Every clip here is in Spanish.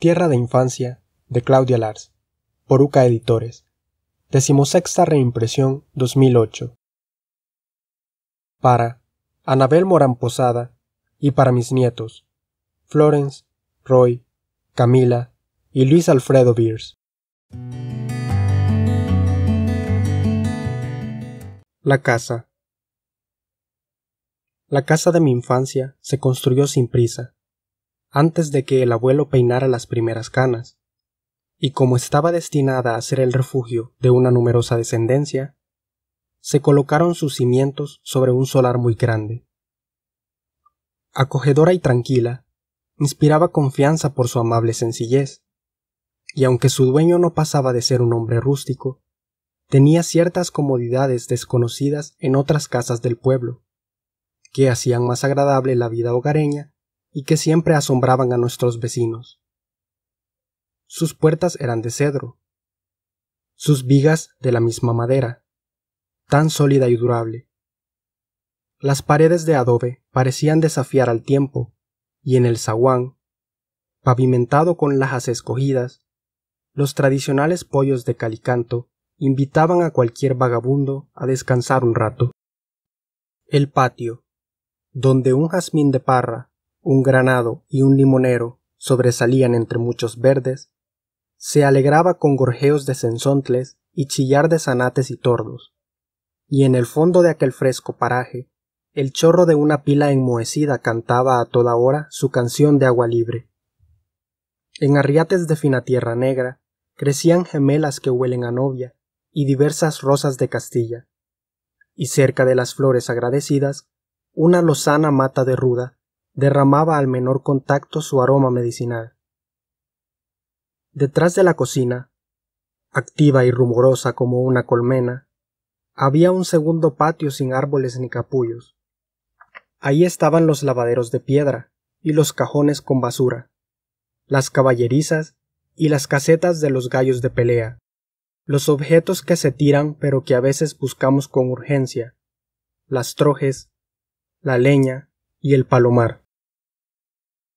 Tierra de Infancia, de Claudia Lars, Poruca Editores. Decimosexta reimpresión 2008. Para Anabel Morán Posada y para mis nietos, Florence, Roy, Camila y Luis Alfredo Beers. La casa. La casa de mi infancia se construyó sin prisa antes de que el abuelo peinara las primeras canas, y como estaba destinada a ser el refugio de una numerosa descendencia, se colocaron sus cimientos sobre un solar muy grande. Acogedora y tranquila, inspiraba confianza por su amable sencillez, y aunque su dueño no pasaba de ser un hombre rústico, tenía ciertas comodidades desconocidas en otras casas del pueblo, que hacían más agradable la vida hogareña y que siempre asombraban a nuestros vecinos. Sus puertas eran de cedro, sus vigas de la misma madera, tan sólida y durable. Las paredes de adobe parecían desafiar al tiempo, y en el zaguán, pavimentado con lajas escogidas, los tradicionales pollos de calicanto invitaban a cualquier vagabundo a descansar un rato. El patio, donde un jazmín de parra un granado y un limonero sobresalían entre muchos verdes, se alegraba con gorjeos de censontles y chillar de zanates y tordos, y en el fondo de aquel fresco paraje, el chorro de una pila enmohecida cantaba a toda hora su canción de agua libre. En arriates de fina tierra negra crecían gemelas que huelen a novia y diversas rosas de Castilla, y cerca de las flores agradecidas, una lozana mata de ruda derramaba al menor contacto su aroma medicinal. Detrás de la cocina, activa y rumorosa como una colmena, había un segundo patio sin árboles ni capullos. Ahí estaban los lavaderos de piedra y los cajones con basura, las caballerizas y las casetas de los gallos de pelea, los objetos que se tiran pero que a veces buscamos con urgencia, las trojes, la leña y el palomar.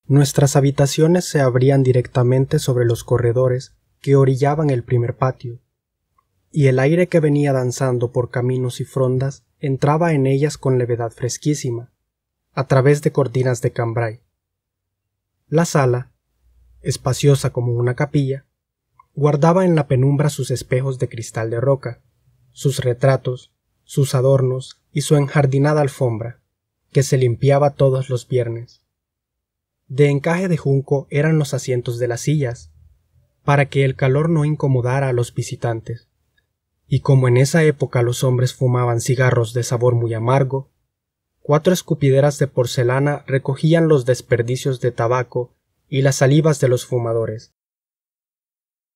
Nuestras habitaciones se abrían directamente sobre los corredores que orillaban el primer patio, y el aire que venía danzando por caminos y frondas entraba en ellas con levedad fresquísima, a través de cortinas de cambray. La sala, espaciosa como una capilla, guardaba en la penumbra sus espejos de cristal de roca, sus retratos, sus adornos y su enjardinada alfombra, que se limpiaba todos los viernes. De encaje de junco eran los asientos de las sillas, para que el calor no incomodara a los visitantes. Y como en esa época los hombres fumaban cigarros de sabor muy amargo, cuatro escupideras de porcelana recogían los desperdicios de tabaco y las salivas de los fumadores.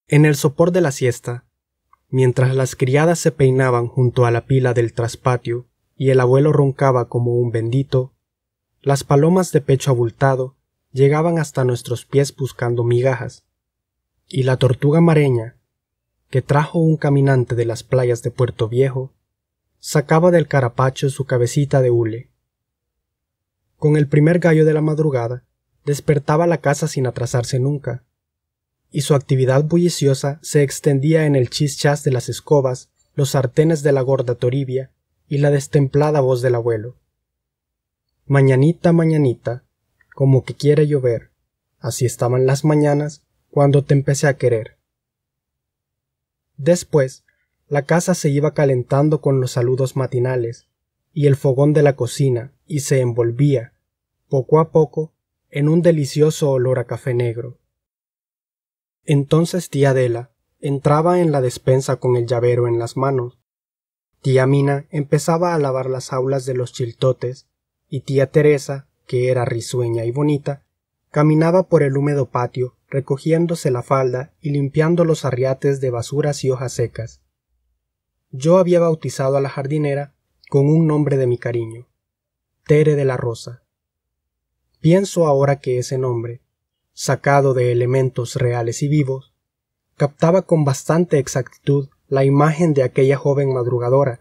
En el sopor de la siesta, mientras las criadas se peinaban junto a la pila del traspatio y el abuelo roncaba como un bendito, las palomas de pecho abultado llegaban hasta nuestros pies buscando migajas, y la tortuga mareña, que trajo un caminante de las playas de Puerto Viejo, sacaba del carapacho su cabecita de hule. Con el primer gallo de la madrugada, despertaba la casa sin atrasarse nunca, y su actividad bulliciosa se extendía en el chischas de las escobas, los sartenes de la gorda toribia y la destemplada voz del abuelo. Mañanita, mañanita, como que quiere llover. Así estaban las mañanas cuando te empecé a querer. Después, la casa se iba calentando con los saludos matinales, y el fogón de la cocina, y se envolvía, poco a poco, en un delicioso olor a café negro. Entonces tía Adela entraba en la despensa con el llavero en las manos. Tía Mina empezaba a lavar las aulas de los chiltotes, y tía Teresa que era risueña y bonita, caminaba por el húmedo patio, recogiéndose la falda y limpiando los arriates de basuras y hojas secas. Yo había bautizado a la jardinera con un nombre de mi cariño, Tere de la Rosa. Pienso ahora que ese nombre, sacado de elementos reales y vivos, captaba con bastante exactitud la imagen de aquella joven madrugadora,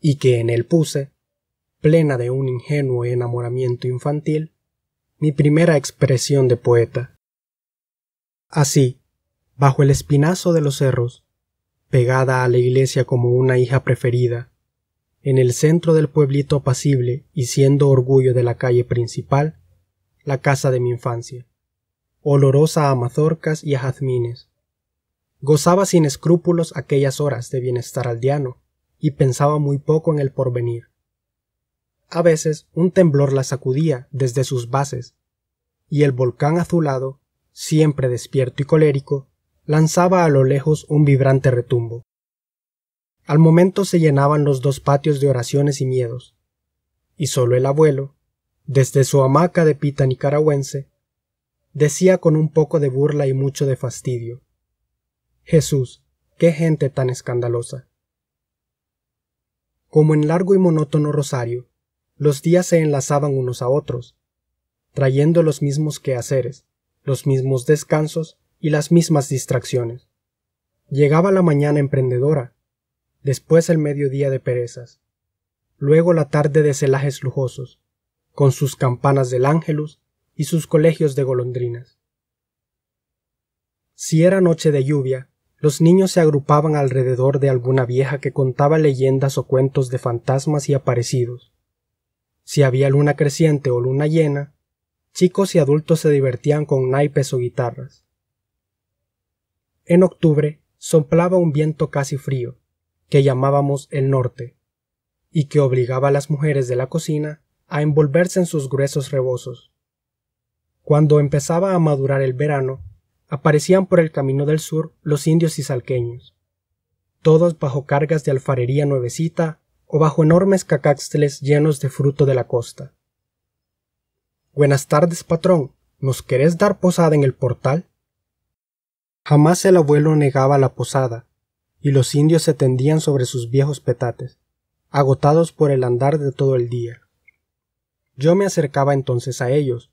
y que en él puse, plena de un ingenuo enamoramiento infantil, mi primera expresión de poeta. Así, bajo el espinazo de los cerros, pegada a la iglesia como una hija preferida, en el centro del pueblito apacible y siendo orgullo de la calle principal, la casa de mi infancia, olorosa a mazorcas y a jazmines. Gozaba sin escrúpulos aquellas horas de bienestar aldeano y pensaba muy poco en el porvenir. A veces un temblor la sacudía desde sus bases, y el volcán azulado, siempre despierto y colérico, lanzaba a lo lejos un vibrante retumbo. Al momento se llenaban los dos patios de oraciones y miedos, y solo el abuelo, desde su hamaca de pita nicaragüense, decía con un poco de burla y mucho de fastidio Jesús, qué gente tan escandalosa. Como en largo y monótono rosario, los días se enlazaban unos a otros, trayendo los mismos quehaceres, los mismos descansos y las mismas distracciones. Llegaba la mañana emprendedora, después el mediodía de perezas, luego la tarde de celajes lujosos, con sus campanas del ángelus y sus colegios de golondrinas. Si era noche de lluvia, los niños se agrupaban alrededor de alguna vieja que contaba leyendas o cuentos de fantasmas y aparecidos. Si había luna creciente o luna llena, chicos y adultos se divertían con naipes o guitarras. En octubre soplaba un viento casi frío, que llamábamos el norte, y que obligaba a las mujeres de la cocina a envolverse en sus gruesos rebozos. Cuando empezaba a madurar el verano, aparecían por el camino del sur los indios y salqueños, todos bajo cargas de alfarería nuevecita o bajo enormes cacaxteles llenos de fruto de la costa. Buenas tardes, patrón. ¿Nos querés dar posada en el portal? Jamás el abuelo negaba la posada, y los indios se tendían sobre sus viejos petates, agotados por el andar de todo el día. Yo me acercaba entonces a ellos,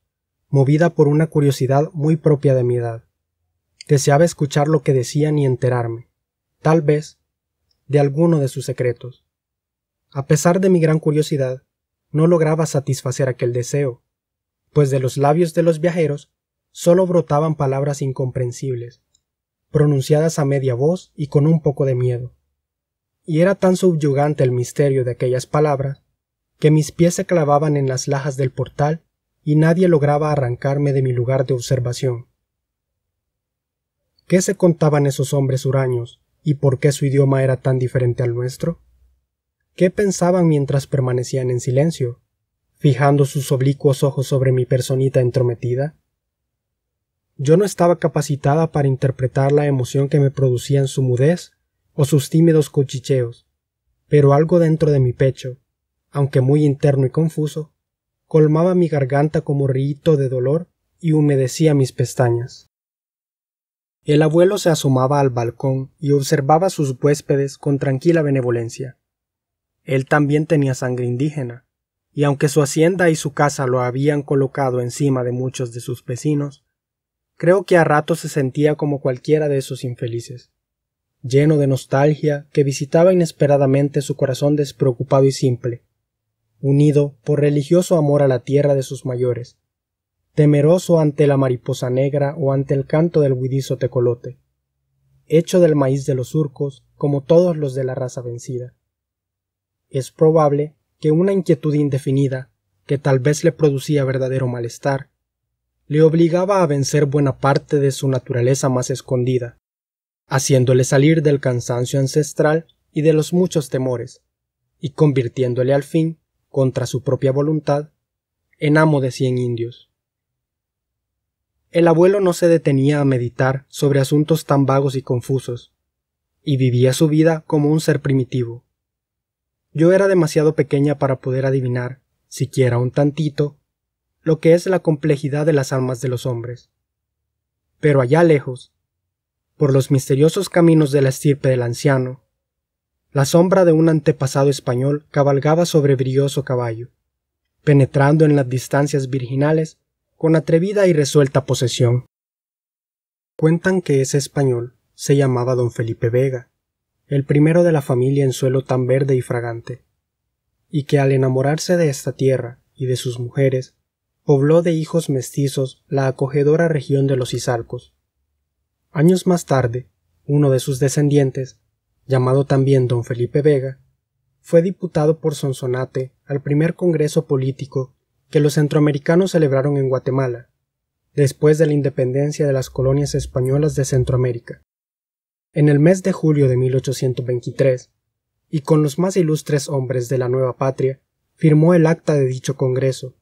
movida por una curiosidad muy propia de mi edad. Deseaba escuchar lo que decían y enterarme, tal vez, de alguno de sus secretos. A pesar de mi gran curiosidad, no lograba satisfacer aquel deseo, pues de los labios de los viajeros solo brotaban palabras incomprensibles, pronunciadas a media voz y con un poco de miedo. Y era tan subyugante el misterio de aquellas palabras que mis pies se clavaban en las lajas del portal y nadie lograba arrancarme de mi lugar de observación. ¿Qué se contaban esos hombres huraños y por qué su idioma era tan diferente al nuestro? qué pensaban mientras permanecían en silencio, fijando sus oblicuos ojos sobre mi personita entrometida. Yo no estaba capacitada para interpretar la emoción que me producían su mudez o sus tímidos cuchicheos, pero algo dentro de mi pecho, aunque muy interno y confuso, colmaba mi garganta como rito de dolor y humedecía mis pestañas. El abuelo se asomaba al balcón y observaba a sus huéspedes con tranquila benevolencia. Él también tenía sangre indígena, y aunque su hacienda y su casa lo habían colocado encima de muchos de sus vecinos, creo que a rato se sentía como cualquiera de esos infelices, lleno de nostalgia que visitaba inesperadamente su corazón despreocupado y simple, unido por religioso amor a la tierra de sus mayores, temeroso ante la mariposa negra o ante el canto del huidizo tecolote, hecho del maíz de los surcos como todos los de la raza vencida. Es probable que una inquietud indefinida, que tal vez le producía verdadero malestar, le obligaba a vencer buena parte de su naturaleza más escondida, haciéndole salir del cansancio ancestral y de los muchos temores, y convirtiéndole al fin, contra su propia voluntad, en amo de cien indios. El abuelo no se detenía a meditar sobre asuntos tan vagos y confusos, y vivía su vida como un ser primitivo, yo era demasiado pequeña para poder adivinar, siquiera un tantito, lo que es la complejidad de las almas de los hombres. Pero allá lejos, por los misteriosos caminos de la estirpe del anciano, la sombra de un antepasado español cabalgaba sobre brilloso caballo, penetrando en las distancias virginales con atrevida y resuelta posesión. Cuentan que ese español se llamaba don Felipe Vega, el primero de la familia en suelo tan verde y fragante, y que al enamorarse de esta tierra y de sus mujeres, pobló de hijos mestizos la acogedora región de los Izalcos. Años más tarde, uno de sus descendientes, llamado también don Felipe Vega, fue diputado por Sonsonate al primer Congreso Político que los centroamericanos celebraron en Guatemala, después de la independencia de las colonias españolas de Centroamérica. En el mes de julio de 1823, y con los más ilustres hombres de la nueva patria, firmó el acta de dicho Congreso,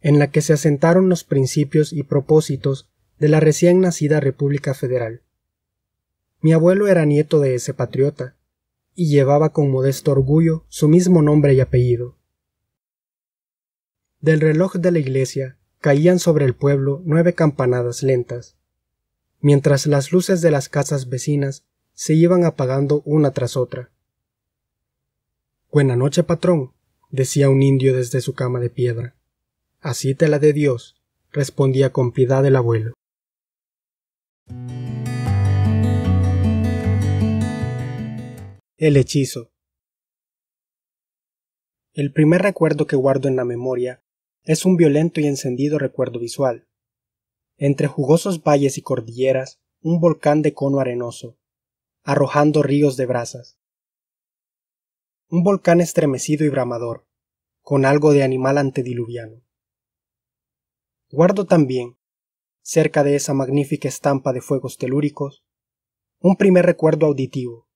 en la que se asentaron los principios y propósitos de la recién nacida República Federal. Mi abuelo era nieto de ese patriota, y llevaba con modesto orgullo su mismo nombre y apellido. Del reloj de la iglesia caían sobre el pueblo nueve campanadas lentas, mientras las luces de las casas vecinas se iban apagando una tras otra. Buena noche, patrón, decía un indio desde su cama de piedra. Así te la dé Dios, respondía con piedad el abuelo. El hechizo. El primer recuerdo que guardo en la memoria es un violento y encendido recuerdo visual entre jugosos valles y cordilleras, un volcán de cono arenoso, arrojando ríos de brasas. Un volcán estremecido y bramador, con algo de animal antediluviano. Guardo también, cerca de esa magnífica estampa de fuegos telúricos, un primer recuerdo auditivo,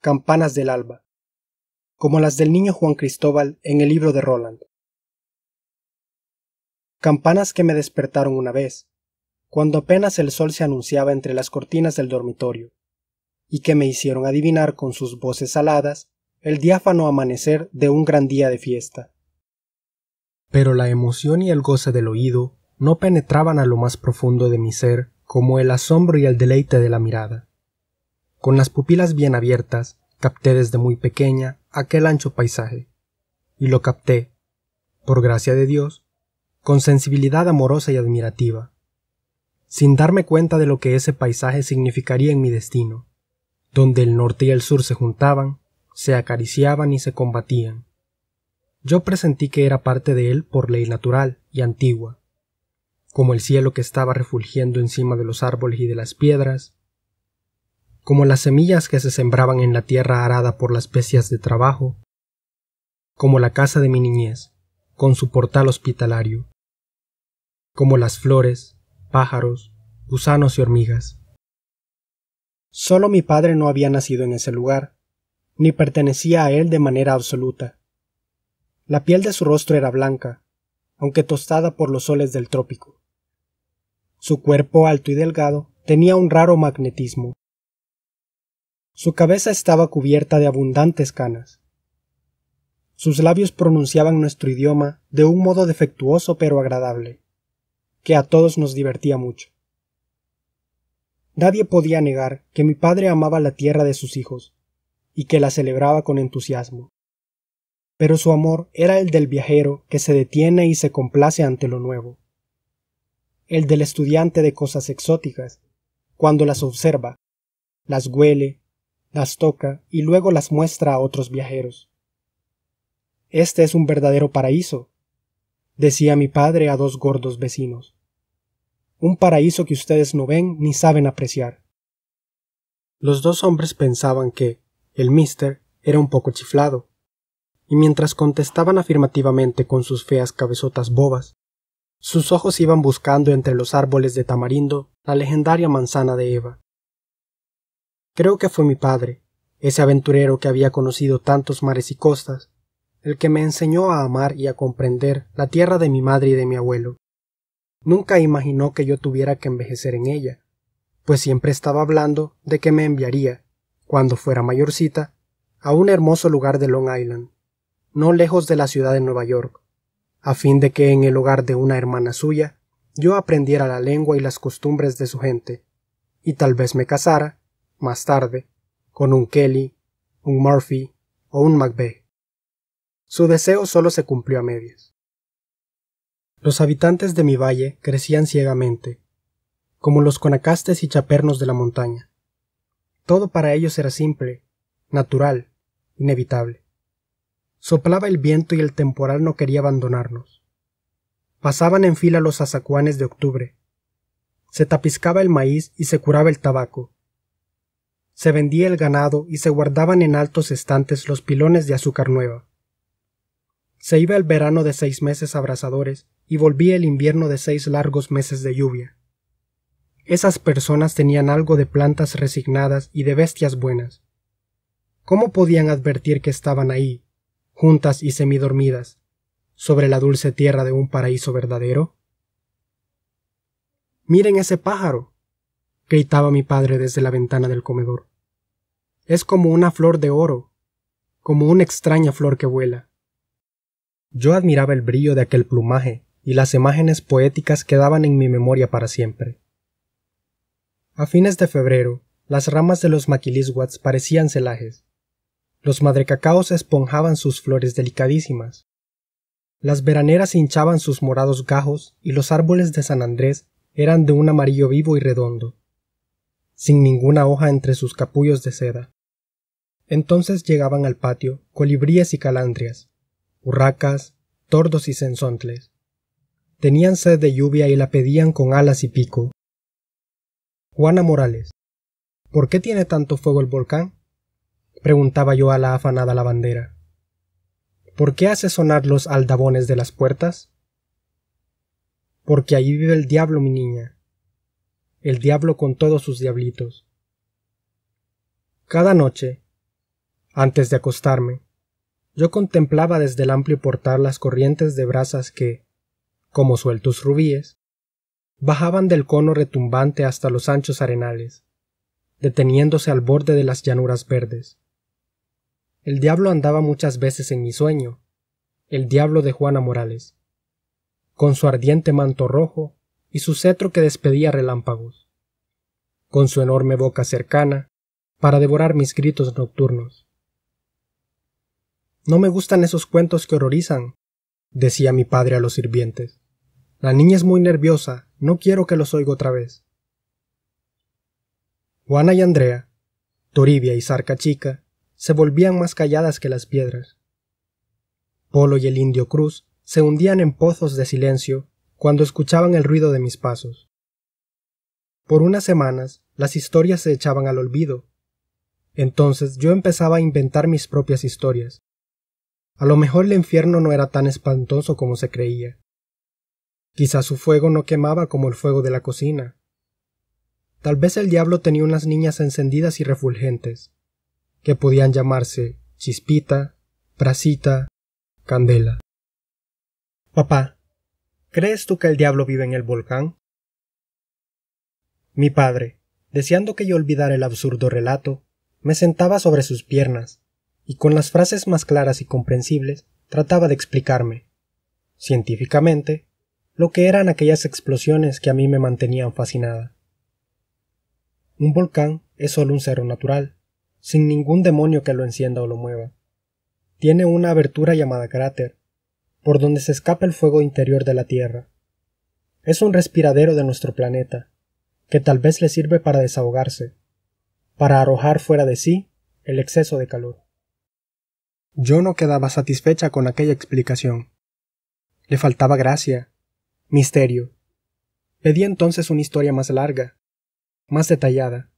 campanas del alba, como las del niño Juan Cristóbal en el libro de Roland. Campanas que me despertaron una vez, cuando apenas el sol se anunciaba entre las cortinas del dormitorio, y que me hicieron adivinar con sus voces aladas el diáfano amanecer de un gran día de fiesta. Pero la emoción y el goce del oído no penetraban a lo más profundo de mi ser como el asombro y el deleite de la mirada. Con las pupilas bien abiertas, capté desde muy pequeña aquel ancho paisaje, y lo capté, por gracia de Dios, con sensibilidad amorosa y admirativa, sin darme cuenta de lo que ese paisaje significaría en mi destino, donde el norte y el sur se juntaban, se acariciaban y se combatían. Yo presentí que era parte de él por ley natural y antigua, como el cielo que estaba refulgiendo encima de los árboles y de las piedras, como las semillas que se sembraban en la tierra arada por las especias de trabajo, como la casa de mi niñez, con su portal hospitalario, como las flores, pájaros, gusanos y hormigas. Solo mi padre no había nacido en ese lugar, ni pertenecía a él de manera absoluta. La piel de su rostro era blanca, aunque tostada por los soles del trópico. Su cuerpo alto y delgado tenía un raro magnetismo. Su cabeza estaba cubierta de abundantes canas. Sus labios pronunciaban nuestro idioma de un modo defectuoso pero agradable que a todos nos divertía mucho. Nadie podía negar que mi padre amaba la tierra de sus hijos, y que la celebraba con entusiasmo. Pero su amor era el del viajero que se detiene y se complace ante lo nuevo, el del estudiante de cosas exóticas, cuando las observa, las huele, las toca y luego las muestra a otros viajeros. Este es un verdadero paraíso, decía mi padre a dos gordos vecinos un paraíso que ustedes no ven ni saben apreciar. Los dos hombres pensaban que el mister era un poco chiflado, y mientras contestaban afirmativamente con sus feas cabezotas bobas, sus ojos iban buscando entre los árboles de tamarindo la legendaria manzana de Eva. Creo que fue mi padre, ese aventurero que había conocido tantos mares y costas, el que me enseñó a amar y a comprender la tierra de mi madre y de mi abuelo. Nunca imaginó que yo tuviera que envejecer en ella, pues siempre estaba hablando de que me enviaría, cuando fuera mayorcita, a un hermoso lugar de Long Island, no lejos de la ciudad de Nueva York, a fin de que en el hogar de una hermana suya yo aprendiera la lengua y las costumbres de su gente, y tal vez me casara, más tarde, con un Kelly, un Murphy o un Macbeth. Su deseo solo se cumplió a medias. Los habitantes de mi valle crecían ciegamente, como los conacastes y chapernos de la montaña. Todo para ellos era simple, natural, inevitable. Soplaba el viento y el temporal no quería abandonarnos. Pasaban en fila los azacuanes de octubre. Se tapiscaba el maíz y se curaba el tabaco. Se vendía el ganado y se guardaban en altos estantes los pilones de azúcar nueva. Se iba el verano de seis meses abrasadores y volvía el invierno de seis largos meses de lluvia. Esas personas tenían algo de plantas resignadas y de bestias buenas. ¿Cómo podían advertir que estaban ahí, juntas y semidormidas, sobre la dulce tierra de un paraíso verdadero? Miren ese pájaro, gritaba mi padre desde la ventana del comedor. Es como una flor de oro, como una extraña flor que vuela. Yo admiraba el brillo de aquel plumaje, y las imágenes poéticas quedaban en mi memoria para siempre. A fines de febrero, las ramas de los maquilisguats parecían celajes. Los madrecacaos esponjaban sus flores delicadísimas. Las veraneras hinchaban sus morados gajos y los árboles de San Andrés eran de un amarillo vivo y redondo, sin ninguna hoja entre sus capullos de seda. Entonces llegaban al patio colibríes y calandrias, urracas, tordos y sensontles tenían sed de lluvia y la pedían con alas y pico. Juana Morales. ¿Por qué tiene tanto fuego el volcán? preguntaba yo a la afanada lavandera. ¿Por qué hace sonar los aldabones de las puertas? Porque ahí vive el diablo, mi niña. El diablo con todos sus diablitos. Cada noche, antes de acostarme, yo contemplaba desde el amplio portal las corrientes de brasas que, como sueltos rubíes, bajaban del cono retumbante hasta los anchos arenales, deteniéndose al borde de las llanuras verdes. El diablo andaba muchas veces en mi sueño, el diablo de Juana Morales, con su ardiente manto rojo y su cetro que despedía relámpagos, con su enorme boca cercana para devorar mis gritos nocturnos. No me gustan esos cuentos que horrorizan, decía mi padre a los sirvientes. La niña es muy nerviosa, no quiero que los oiga otra vez. Juana y Andrea, Toribia y Zarca Chica, se volvían más calladas que las piedras. Polo y el indio Cruz se hundían en pozos de silencio cuando escuchaban el ruido de mis pasos. Por unas semanas las historias se echaban al olvido. Entonces yo empezaba a inventar mis propias historias. A lo mejor el infierno no era tan espantoso como se creía. Quizás su fuego no quemaba como el fuego de la cocina. Tal vez el diablo tenía unas niñas encendidas y refulgentes, que podían llamarse Chispita, Prasita, Candela. Papá, ¿crees tú que el diablo vive en el volcán? Mi padre, deseando que yo olvidara el absurdo relato, me sentaba sobre sus piernas, y con las frases más claras y comprensibles trataba de explicarme, científicamente, lo que eran aquellas explosiones que a mí me mantenían fascinada. Un volcán es solo un cerro natural, sin ningún demonio que lo encienda o lo mueva. Tiene una abertura llamada cráter, por donde se escapa el fuego interior de la Tierra. Es un respiradero de nuestro planeta, que tal vez le sirve para desahogarse, para arrojar fuera de sí el exceso de calor. Yo no quedaba satisfecha con aquella explicación. Le faltaba gracia, Misterio. Pedí entonces una historia más larga, más detallada,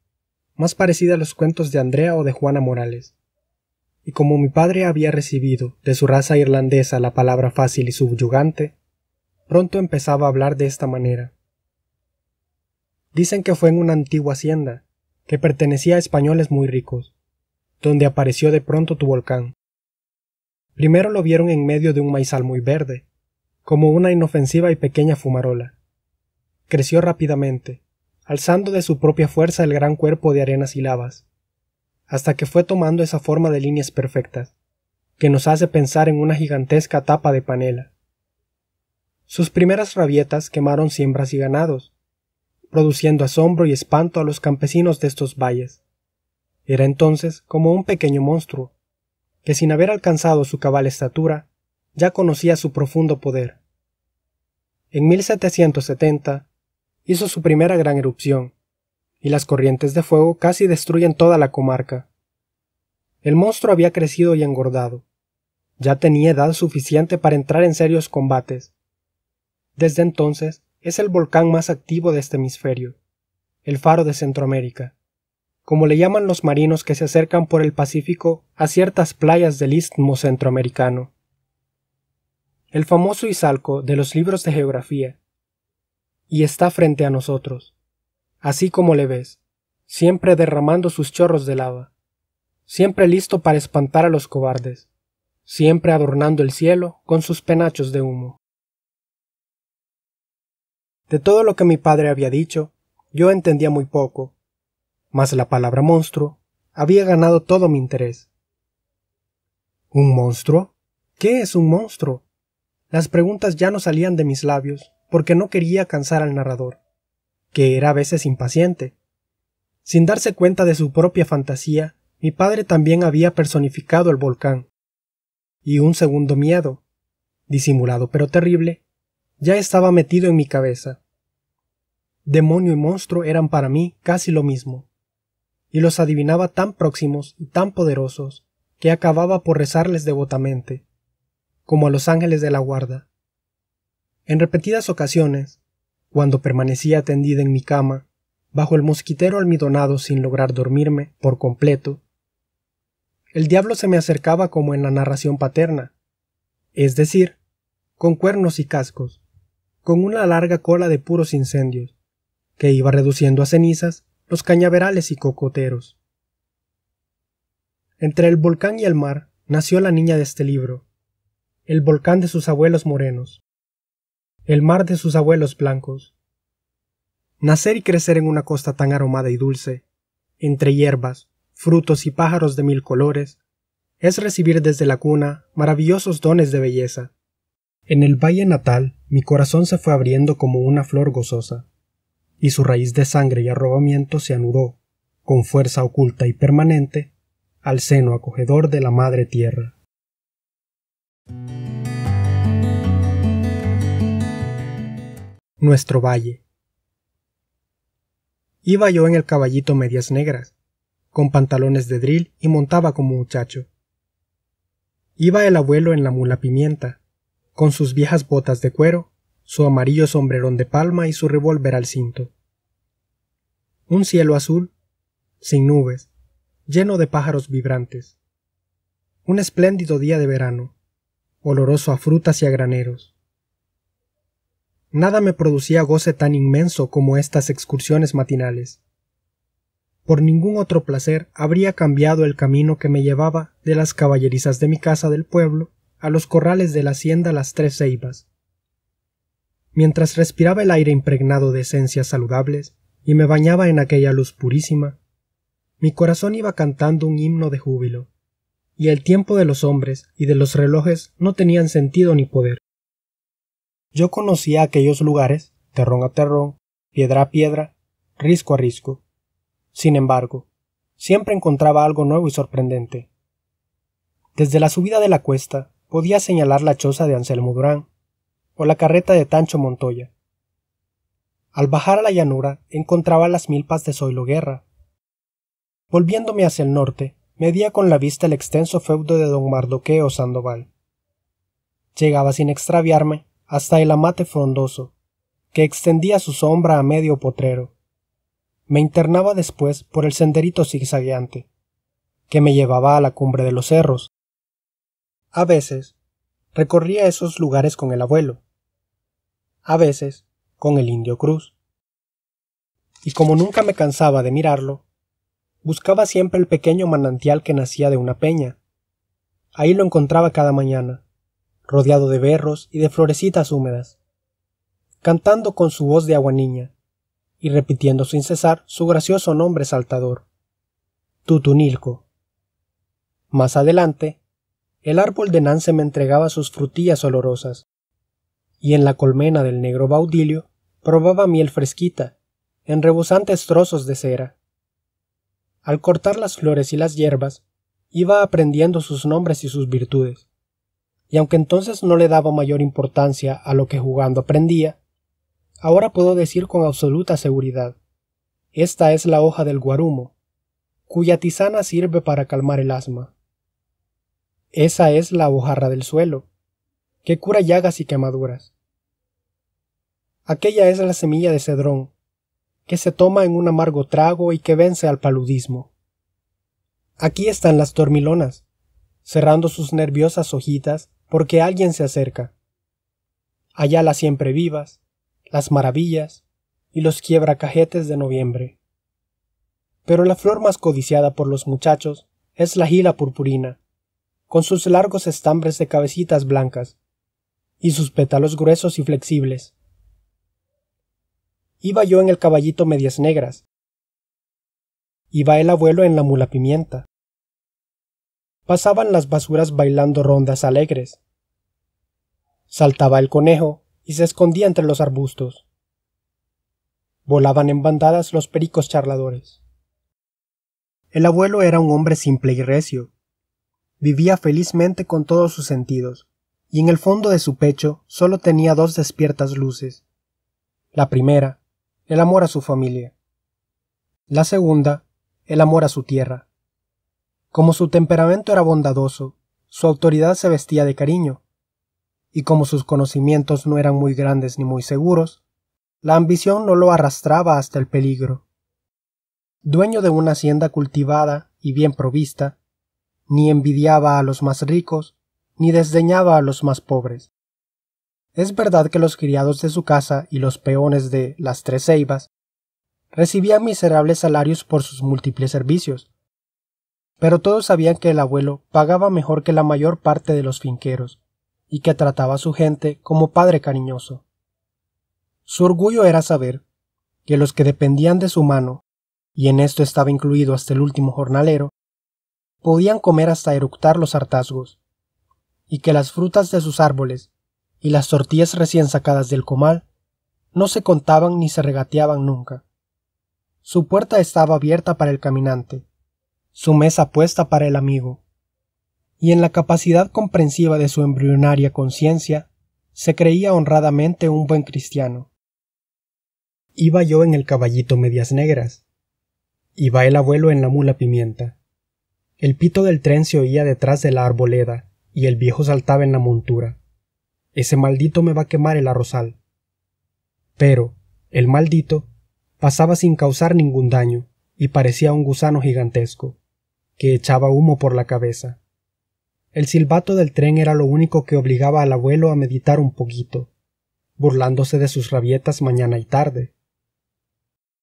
más parecida a los cuentos de Andrea o de Juana Morales. Y como mi padre había recibido de su raza irlandesa la palabra fácil y subyugante, pronto empezaba a hablar de esta manera. Dicen que fue en una antigua hacienda, que pertenecía a españoles muy ricos, donde apareció de pronto tu volcán. Primero lo vieron en medio de un maizal muy verde, como una inofensiva y pequeña fumarola. Creció rápidamente, alzando de su propia fuerza el gran cuerpo de arenas y lavas, hasta que fue tomando esa forma de líneas perfectas, que nos hace pensar en una gigantesca tapa de panela. Sus primeras rabietas quemaron siembras y ganados, produciendo asombro y espanto a los campesinos de estos valles. Era entonces como un pequeño monstruo, que sin haber alcanzado su cabal estatura, ya conocía su profundo poder. En 1770 hizo su primera gran erupción, y las corrientes de fuego casi destruyen toda la comarca. El monstruo había crecido y engordado. Ya tenía edad suficiente para entrar en serios combates. Desde entonces es el volcán más activo de este hemisferio, el faro de Centroamérica, como le llaman los marinos que se acercan por el Pacífico a ciertas playas del istmo centroamericano el famoso Izalco de los libros de geografía, y está frente a nosotros, así como le ves, siempre derramando sus chorros de lava, siempre listo para espantar a los cobardes, siempre adornando el cielo con sus penachos de humo. De todo lo que mi padre había dicho, yo entendía muy poco, mas la palabra monstruo había ganado todo mi interés. ¿Un monstruo? ¿Qué es un monstruo? Las preguntas ya no salían de mis labios, porque no quería cansar al narrador, que era a veces impaciente. Sin darse cuenta de su propia fantasía, mi padre también había personificado el volcán. Y un segundo miedo, disimulado pero terrible, ya estaba metido en mi cabeza. Demonio y monstruo eran para mí casi lo mismo, y los adivinaba tan próximos y tan poderosos que acababa por rezarles devotamente como a los ángeles de la guarda. En repetidas ocasiones, cuando permanecía tendida en mi cama, bajo el mosquitero almidonado sin lograr dormirme por completo, el diablo se me acercaba como en la narración paterna, es decir, con cuernos y cascos, con una larga cola de puros incendios, que iba reduciendo a cenizas los cañaverales y cocoteros. Entre el volcán y el mar nació la niña de este libro, el volcán de sus abuelos morenos, el mar de sus abuelos blancos. Nacer y crecer en una costa tan aromada y dulce, entre hierbas, frutos y pájaros de mil colores, es recibir desde la cuna maravillosos dones de belleza. En el valle natal mi corazón se fue abriendo como una flor gozosa, y su raíz de sangre y arrobamiento se anudó, con fuerza oculta y permanente, al seno acogedor de la madre tierra. Nuestro valle. Iba yo en el caballito medias negras, con pantalones de drill y montaba como muchacho. Iba el abuelo en la mula pimienta, con sus viejas botas de cuero, su amarillo sombrerón de palma y su revólver al cinto. Un cielo azul, sin nubes, lleno de pájaros vibrantes. Un espléndido día de verano oloroso a frutas y a graneros. Nada me producía goce tan inmenso como estas excursiones matinales. Por ningún otro placer habría cambiado el camino que me llevaba de las caballerizas de mi casa del pueblo a los corrales de la hacienda Las Tres Ceibas. Mientras respiraba el aire impregnado de esencias saludables y me bañaba en aquella luz purísima, mi corazón iba cantando un himno de júbilo y el tiempo de los hombres y de los relojes no tenían sentido ni poder. Yo conocía aquellos lugares, terrón a terrón, piedra a piedra, risco a risco. Sin embargo, siempre encontraba algo nuevo y sorprendente. Desde la subida de la cuesta podía señalar la choza de Anselmo Durán o la carreta de Tancho Montoya. Al bajar a la llanura encontraba las milpas de Zoilo Guerra. Volviéndome hacia el norte, medía con la vista el extenso feudo de don Mardoqueo Sandoval. Llegaba sin extraviarme hasta el amate frondoso, que extendía su sombra a medio potrero. Me internaba después por el senderito zigzagueante, que me llevaba a la cumbre de los cerros. A veces, recorría esos lugares con el abuelo, a veces con el indio Cruz. Y como nunca me cansaba de mirarlo, buscaba siempre el pequeño manantial que nacía de una peña. Ahí lo encontraba cada mañana, rodeado de berros y de florecitas húmedas, cantando con su voz de aguaniña y repitiendo sin cesar su gracioso nombre saltador, Tutunilco. Más adelante, el árbol de Nance me entregaba sus frutillas olorosas, y en la colmena del negro baudilio probaba miel fresquita, en rebosantes trozos de cera al cortar las flores y las hierbas, iba aprendiendo sus nombres y sus virtudes. Y aunque entonces no le daba mayor importancia a lo que jugando aprendía, ahora puedo decir con absoluta seguridad, esta es la hoja del guarumo, cuya tisana sirve para calmar el asma. Esa es la hojarra del suelo, que cura llagas y quemaduras. Aquella es la semilla de cedrón, que se toma en un amargo trago y que vence al paludismo. Aquí están las dormilonas, cerrando sus nerviosas hojitas porque alguien se acerca. Allá las siempre vivas, las maravillas y los quiebracajetes de noviembre. Pero la flor más codiciada por los muchachos es la gila purpurina, con sus largos estambres de cabecitas blancas y sus pétalos gruesos y flexibles, Iba yo en el caballito medias negras. Iba el abuelo en la mula pimienta. Pasaban las basuras bailando rondas alegres. Saltaba el conejo y se escondía entre los arbustos. Volaban en bandadas los pericos charladores. El abuelo era un hombre simple y recio. Vivía felizmente con todos sus sentidos, y en el fondo de su pecho solo tenía dos despiertas luces. La primera, el amor a su familia. La segunda, el amor a su tierra. Como su temperamento era bondadoso, su autoridad se vestía de cariño, y como sus conocimientos no eran muy grandes ni muy seguros, la ambición no lo arrastraba hasta el peligro. Dueño de una hacienda cultivada y bien provista, ni envidiaba a los más ricos, ni desdeñaba a los más pobres. Es verdad que los criados de su casa y los peones de las tres ceibas recibían miserables salarios por sus múltiples servicios, pero todos sabían que el abuelo pagaba mejor que la mayor parte de los finqueros, y que trataba a su gente como padre cariñoso. Su orgullo era saber que los que dependían de su mano, y en esto estaba incluido hasta el último jornalero, podían comer hasta eructar los hartazgos, y que las frutas de sus árboles y las tortillas recién sacadas del comal no se contaban ni se regateaban nunca. Su puerta estaba abierta para el caminante, su mesa puesta para el amigo, y en la capacidad comprensiva de su embrionaria conciencia, se creía honradamente un buen cristiano. Iba yo en el caballito medias negras, iba el abuelo en la mula pimienta. El pito del tren se oía detrás de la arboleda, y el viejo saltaba en la montura. Ese maldito me va a quemar el arrozal. Pero, el maldito, pasaba sin causar ningún daño, y parecía un gusano gigantesco, que echaba humo por la cabeza. El silbato del tren era lo único que obligaba al abuelo a meditar un poquito, burlándose de sus rabietas mañana y tarde.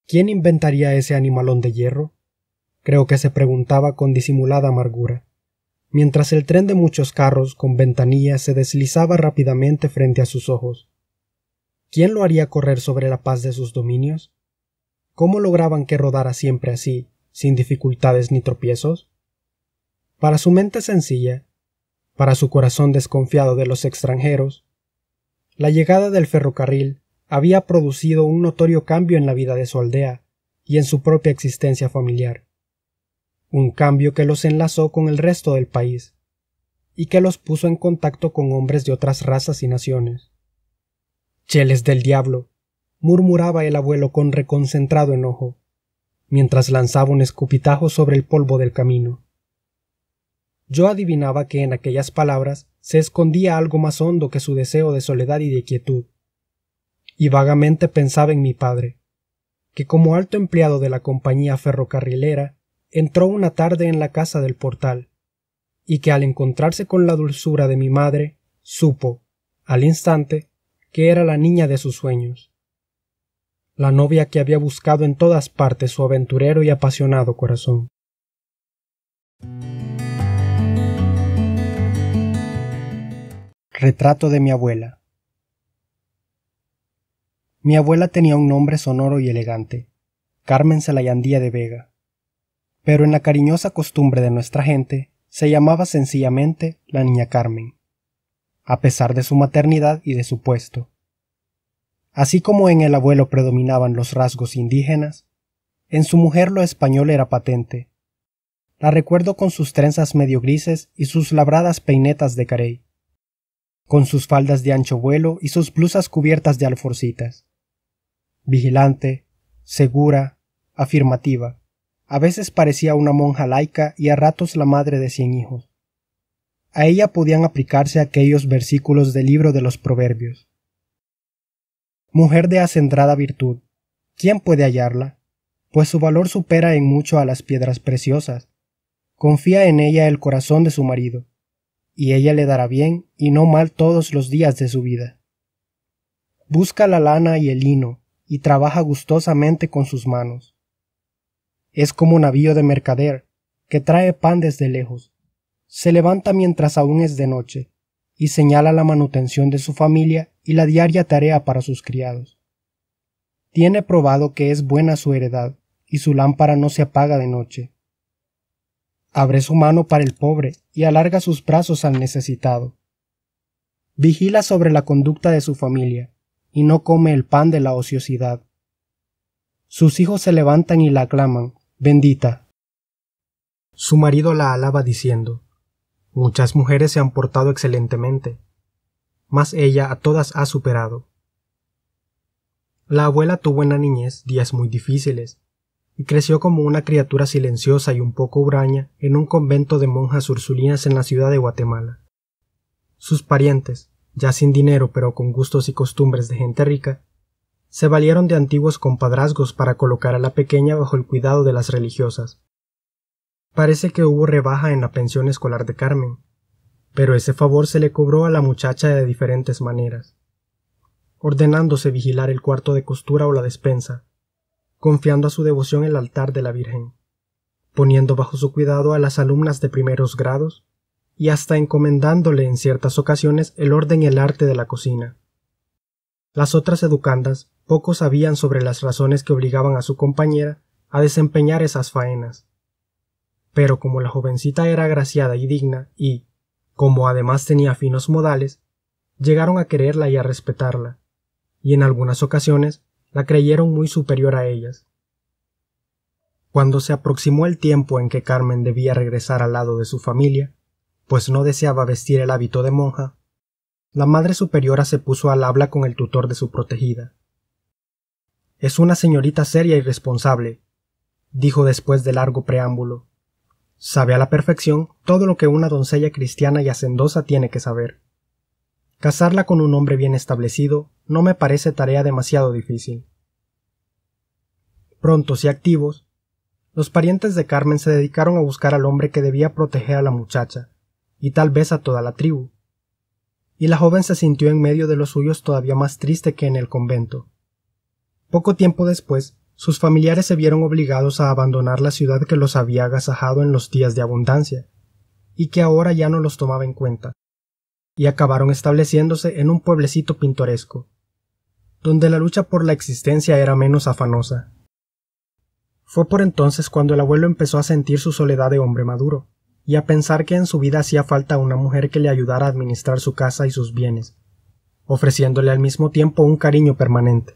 ¿Quién inventaría ese animalón de hierro? Creo que se preguntaba con disimulada amargura mientras el tren de muchos carros con ventanillas se deslizaba rápidamente frente a sus ojos. ¿Quién lo haría correr sobre la paz de sus dominios? ¿Cómo lograban que rodara siempre así, sin dificultades ni tropiezos? Para su mente sencilla, para su corazón desconfiado de los extranjeros, la llegada del ferrocarril había producido un notorio cambio en la vida de su aldea y en su propia existencia familiar un cambio que los enlazó con el resto del país, y que los puso en contacto con hombres de otras razas y naciones. Cheles del diablo, murmuraba el abuelo con reconcentrado enojo, mientras lanzaba un escupitajo sobre el polvo del camino. Yo adivinaba que en aquellas palabras se escondía algo más hondo que su deseo de soledad y de quietud, y vagamente pensaba en mi padre, que como alto empleado de la compañía ferrocarrilera entró una tarde en la casa del portal, y que al encontrarse con la dulzura de mi madre, supo, al instante, que era la niña de sus sueños, la novia que había buscado en todas partes su aventurero y apasionado corazón. Retrato de mi abuela. Mi abuela tenía un nombre sonoro y elegante, Carmen Celayandía de Vega pero en la cariñosa costumbre de nuestra gente se llamaba sencillamente la niña Carmen, a pesar de su maternidad y de su puesto. Así como en el abuelo predominaban los rasgos indígenas, en su mujer lo español era patente. La recuerdo con sus trenzas medio grises y sus labradas peinetas de carey, con sus faldas de ancho vuelo y sus blusas cubiertas de alforcitas. Vigilante, segura, afirmativa a veces parecía una monja laica y a ratos la madre de cien hijos. A ella podían aplicarse aquellos versículos del libro de los Proverbios. Mujer de acendrada virtud, ¿quién puede hallarla? Pues su valor supera en mucho a las piedras preciosas. Confía en ella el corazón de su marido, y ella le dará bien y no mal todos los días de su vida. Busca la lana y el lino, y trabaja gustosamente con sus manos. Es como navío de mercader, que trae pan desde lejos. Se levanta mientras aún es de noche, y señala la manutención de su familia y la diaria tarea para sus criados. Tiene probado que es buena su heredad, y su lámpara no se apaga de noche. Abre su mano para el pobre y alarga sus brazos al necesitado. Vigila sobre la conducta de su familia, y no come el pan de la ociosidad. Sus hijos se levantan y la aclaman, bendita. Su marido la alaba diciendo, Muchas mujeres se han portado excelentemente, mas ella a todas ha superado. La abuela tuvo en la niñez días muy difíciles, y creció como una criatura silenciosa y un poco huraña en un convento de monjas ursulinas en la ciudad de Guatemala. Sus parientes, ya sin dinero pero con gustos y costumbres de gente rica, se valieron de antiguos compadrazgos para colocar a la pequeña bajo el cuidado de las religiosas. Parece que hubo rebaja en la pensión escolar de Carmen, pero ese favor se le cobró a la muchacha de diferentes maneras, ordenándose vigilar el cuarto de costura o la despensa, confiando a su devoción el altar de la Virgen, poniendo bajo su cuidado a las alumnas de primeros grados y hasta encomendándole en ciertas ocasiones el orden y el arte de la cocina. Las otras educandas Pocos sabían sobre las razones que obligaban a su compañera a desempeñar esas faenas. Pero como la jovencita era graciada y digna, y, como además tenía finos modales, llegaron a quererla y a respetarla, y en algunas ocasiones la creyeron muy superior a ellas. Cuando se aproximó el tiempo en que Carmen debía regresar al lado de su familia, pues no deseaba vestir el hábito de monja, la Madre Superiora se puso al habla con el tutor de su protegida, es una señorita seria y responsable, dijo después de largo preámbulo. Sabe a la perfección todo lo que una doncella cristiana y hacendosa tiene que saber. Casarla con un hombre bien establecido no me parece tarea demasiado difícil. Prontos y activos, los parientes de Carmen se dedicaron a buscar al hombre que debía proteger a la muchacha, y tal vez a toda la tribu. Y la joven se sintió en medio de los suyos todavía más triste que en el convento. Poco tiempo después, sus familiares se vieron obligados a abandonar la ciudad que los había agasajado en los días de abundancia, y que ahora ya no los tomaba en cuenta, y acabaron estableciéndose en un pueblecito pintoresco, donde la lucha por la existencia era menos afanosa. Fue por entonces cuando el abuelo empezó a sentir su soledad de hombre maduro, y a pensar que en su vida hacía falta una mujer que le ayudara a administrar su casa y sus bienes, ofreciéndole al mismo tiempo un cariño permanente.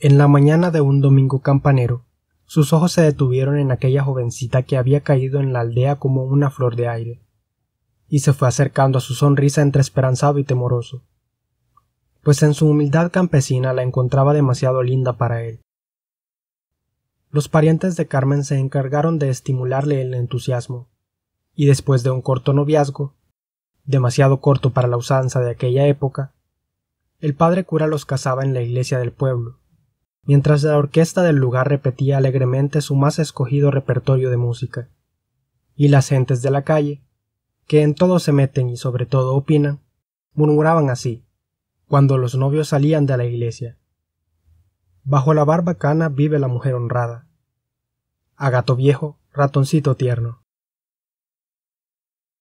En la mañana de un domingo campanero, sus ojos se detuvieron en aquella jovencita que había caído en la aldea como una flor de aire, y se fue acercando a su sonrisa entre esperanzado y temoroso, pues en su humildad campesina la encontraba demasiado linda para él. Los parientes de Carmen se encargaron de estimularle el entusiasmo, y después de un corto noviazgo, demasiado corto para la usanza de aquella época, el padre cura los casaba en la iglesia del pueblo, mientras la orquesta del lugar repetía alegremente su más escogido repertorio de música. Y las gentes de la calle, que en todo se meten y sobre todo opinan, murmuraban así, cuando los novios salían de la iglesia. Bajo la barba cana vive la mujer honrada. A gato viejo, ratoncito tierno.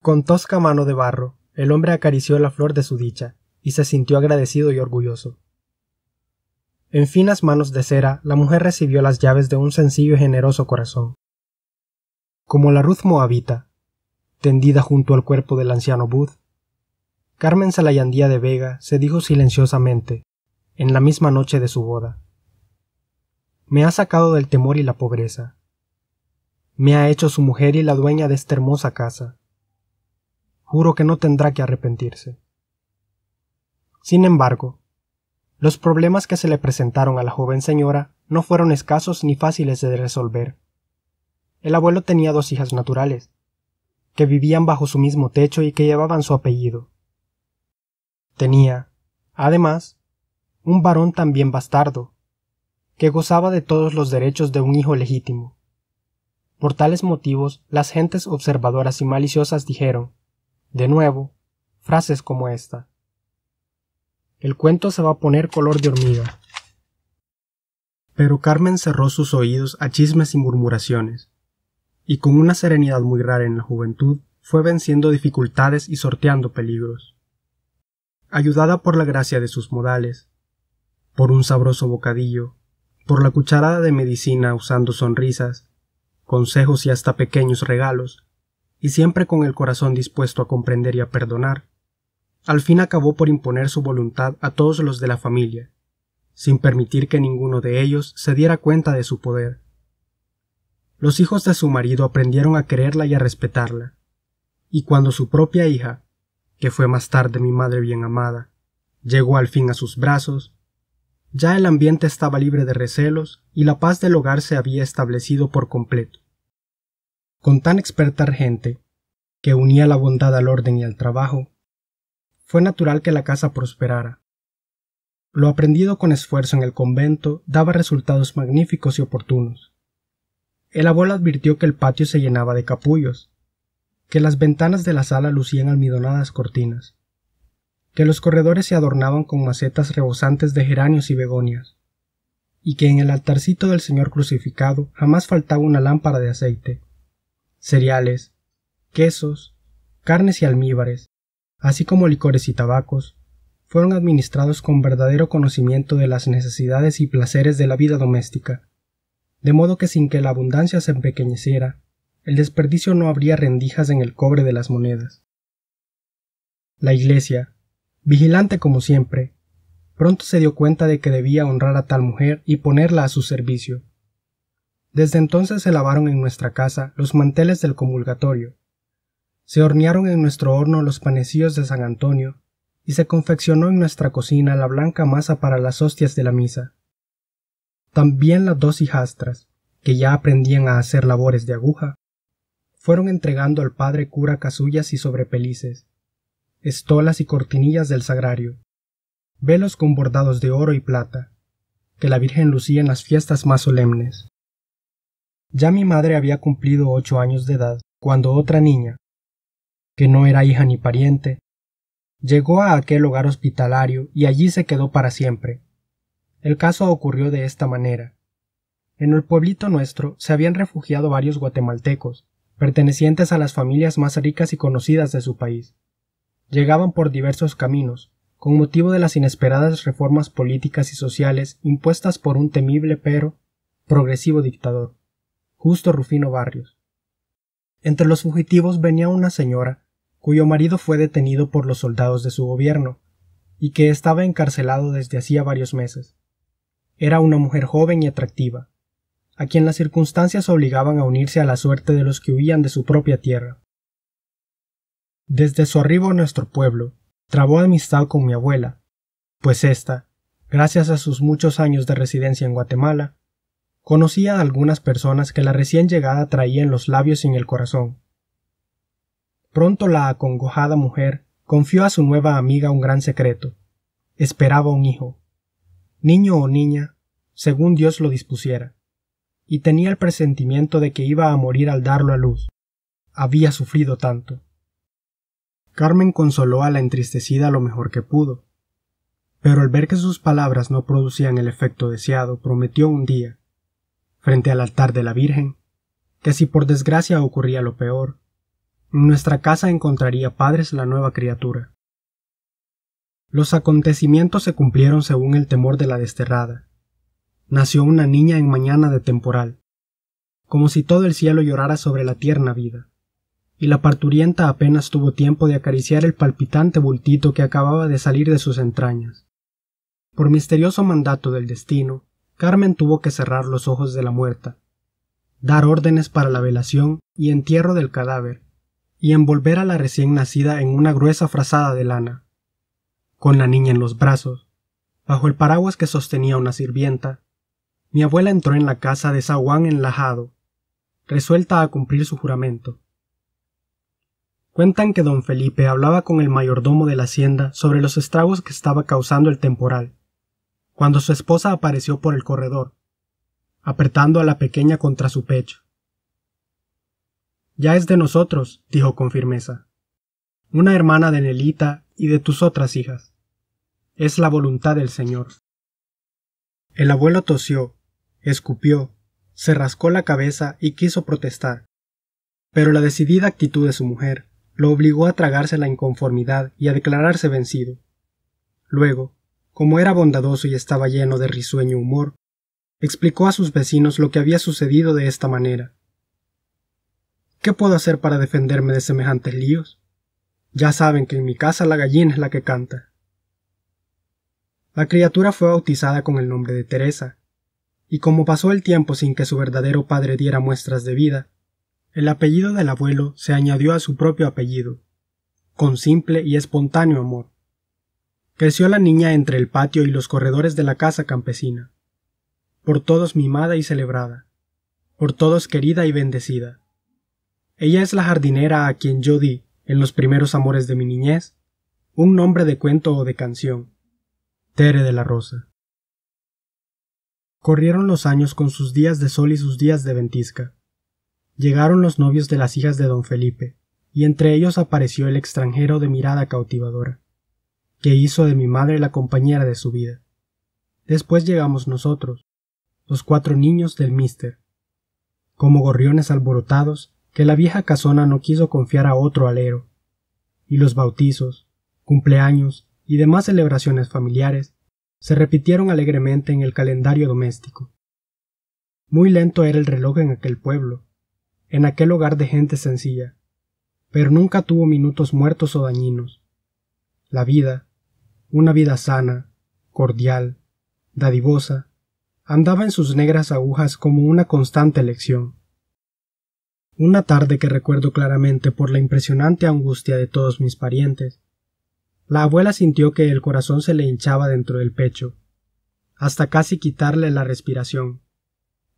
Con tosca mano de barro, el hombre acarició la flor de su dicha, y se sintió agradecido y orgulloso. En finas manos de cera, la mujer recibió las llaves de un sencillo y generoso corazón. Como la Ruth Moabita, tendida junto al cuerpo del anciano Bud, Carmen Salayandía de Vega se dijo silenciosamente, en la misma noche de su boda. Me ha sacado del temor y la pobreza. Me ha hecho su mujer y la dueña de esta hermosa casa. Juro que no tendrá que arrepentirse. Sin embargo, los problemas que se le presentaron a la joven señora no fueron escasos ni fáciles de resolver. El abuelo tenía dos hijas naturales, que vivían bajo su mismo techo y que llevaban su apellido. Tenía, además, un varón también bastardo, que gozaba de todos los derechos de un hijo legítimo. Por tales motivos, las gentes observadoras y maliciosas dijeron, de nuevo, frases como esta. El cuento se va a poner color de hormiga. Pero Carmen cerró sus oídos a chismes y murmuraciones, y con una serenidad muy rara en la juventud fue venciendo dificultades y sorteando peligros. Ayudada por la gracia de sus modales, por un sabroso bocadillo, por la cucharada de medicina usando sonrisas, consejos y hasta pequeños regalos, y siempre con el corazón dispuesto a comprender y a perdonar, al fin acabó por imponer su voluntad a todos los de la familia, sin permitir que ninguno de ellos se diera cuenta de su poder. Los hijos de su marido aprendieron a quererla y a respetarla, y cuando su propia hija, que fue más tarde mi madre bien amada, llegó al fin a sus brazos, ya el ambiente estaba libre de recelos y la paz del hogar se había establecido por completo. Con tan experta gente, que unía la bondad al orden y al trabajo, fue natural que la casa prosperara. Lo aprendido con esfuerzo en el convento daba resultados magníficos y oportunos. El abuelo advirtió que el patio se llenaba de capullos, que las ventanas de la sala lucían almidonadas cortinas, que los corredores se adornaban con macetas rebosantes de geranios y begonias, y que en el altarcito del Señor crucificado jamás faltaba una lámpara de aceite, cereales, quesos, carnes y almíbares, así como licores y tabacos, fueron administrados con verdadero conocimiento de las necesidades y placeres de la vida doméstica, de modo que sin que la abundancia se empequeñeciera, el desperdicio no habría rendijas en el cobre de las monedas. La Iglesia, vigilante como siempre, pronto se dio cuenta de que debía honrar a tal mujer y ponerla a su servicio. Desde entonces se lavaron en nuestra casa los manteles del comulgatorio, se hornearon en nuestro horno los panecillos de San Antonio y se confeccionó en nuestra cocina la blanca masa para las hostias de la misa. También las dos hijastras, que ya aprendían a hacer labores de aguja, fueron entregando al padre cura casullas y sobrepelices, estolas y cortinillas del sagrario, velos con bordados de oro y plata, que la Virgen lucía en las fiestas más solemnes. Ya mi madre había cumplido ocho años de edad cuando otra niña, que no era hija ni pariente, llegó a aquel hogar hospitalario y allí se quedó para siempre. El caso ocurrió de esta manera. En el pueblito nuestro se habían refugiado varios guatemaltecos, pertenecientes a las familias más ricas y conocidas de su país. Llegaban por diversos caminos, con motivo de las inesperadas reformas políticas y sociales impuestas por un temible pero progresivo dictador, Justo Rufino Barrios. Entre los fugitivos venía una señora cuyo marido fue detenido por los soldados de su gobierno, y que estaba encarcelado desde hacía varios meses. Era una mujer joven y atractiva, a quien las circunstancias obligaban a unirse a la suerte de los que huían de su propia tierra. Desde su arribo a nuestro pueblo, trabó amistad con mi abuela, pues ésta, gracias a sus muchos años de residencia en Guatemala, conocía a algunas personas que la recién llegada traía en los labios y en el corazón. Pronto la acongojada mujer confió a su nueva amiga un gran secreto. Esperaba un hijo, niño o niña, según Dios lo dispusiera, y tenía el presentimiento de que iba a morir al darlo a luz. Había sufrido tanto. Carmen consoló a la entristecida lo mejor que pudo, pero al ver que sus palabras no producían el efecto deseado, prometió un día, frente al altar de la Virgen, que si por desgracia ocurría lo peor, nuestra casa encontraría padres la nueva criatura. Los acontecimientos se cumplieron según el temor de la desterrada. Nació una niña en mañana de temporal, como si todo el cielo llorara sobre la tierna vida, y la parturienta apenas tuvo tiempo de acariciar el palpitante bultito que acababa de salir de sus entrañas. Por misterioso mandato del destino, Carmen tuvo que cerrar los ojos de la muerta, dar órdenes para la velación y entierro del cadáver, y envolver a la recién nacida en una gruesa frazada de lana, con la niña en los brazos, bajo el paraguas que sostenía una sirvienta. Mi abuela entró en la casa de Zaguán enlajado, resuelta a cumplir su juramento. Cuentan que don Felipe hablaba con el mayordomo de la hacienda sobre los estragos que estaba causando el temporal, cuando su esposa apareció por el corredor, apretando a la pequeña contra su pecho. Ya es de nosotros, dijo con firmeza. Una hermana de Nelita y de tus otras hijas. Es la voluntad del Señor. El abuelo tosió, escupió, se rascó la cabeza y quiso protestar. Pero la decidida actitud de su mujer lo obligó a tragarse la inconformidad y a declararse vencido. Luego, como era bondadoso y estaba lleno de risueño humor, explicó a sus vecinos lo que había sucedido de esta manera ¿Qué puedo hacer para defenderme de semejantes líos? Ya saben que en mi casa la gallina es la que canta. La criatura fue bautizada con el nombre de Teresa, y como pasó el tiempo sin que su verdadero padre diera muestras de vida, el apellido del abuelo se añadió a su propio apellido, con simple y espontáneo amor. Creció la niña entre el patio y los corredores de la casa campesina, por todos mimada y celebrada, por todos querida y bendecida. Ella es la jardinera a quien yo di, en los primeros amores de mi niñez, un nombre de cuento o de canción. Tere de la Rosa. Corrieron los años con sus días de sol y sus días de ventisca. Llegaron los novios de las hijas de don Felipe, y entre ellos apareció el extranjero de mirada cautivadora, que hizo de mi madre la compañera de su vida. Después llegamos nosotros, los cuatro niños del mister. Como gorriones alborotados, que la vieja casona no quiso confiar a otro alero, y los bautizos, cumpleaños y demás celebraciones familiares se repitieron alegremente en el calendario doméstico. Muy lento era el reloj en aquel pueblo, en aquel hogar de gente sencilla, pero nunca tuvo minutos muertos o dañinos. La vida, una vida sana, cordial, dadivosa, andaba en sus negras agujas como una constante lección. Una tarde que recuerdo claramente por la impresionante angustia de todos mis parientes. La abuela sintió que el corazón se le hinchaba dentro del pecho, hasta casi quitarle la respiración,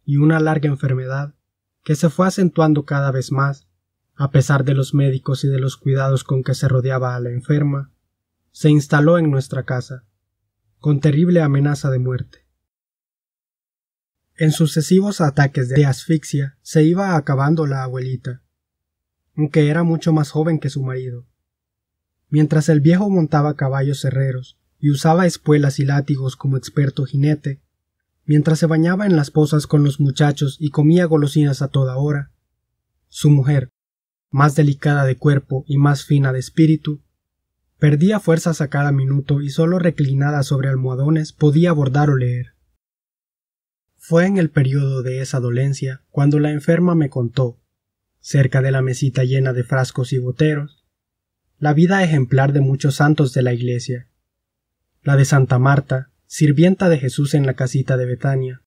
y una larga enfermedad que se fue acentuando cada vez más, a pesar de los médicos y de los cuidados con que se rodeaba a la enferma, se instaló en nuestra casa, con terrible amenaza de muerte. En sucesivos ataques de asfixia se iba acabando la abuelita, aunque era mucho más joven que su marido. Mientras el viejo montaba caballos herreros y usaba espuelas y látigos como experto jinete, mientras se bañaba en las pozas con los muchachos y comía golosinas a toda hora, su mujer, más delicada de cuerpo y más fina de espíritu, perdía fuerzas a cada minuto y solo reclinada sobre almohadones podía bordar o leer. Fue en el periodo de esa dolencia cuando la enferma me contó, cerca de la mesita llena de frascos y boteros, la vida ejemplar de muchos santos de la iglesia, la de Santa Marta, sirvienta de Jesús en la casita de Betania,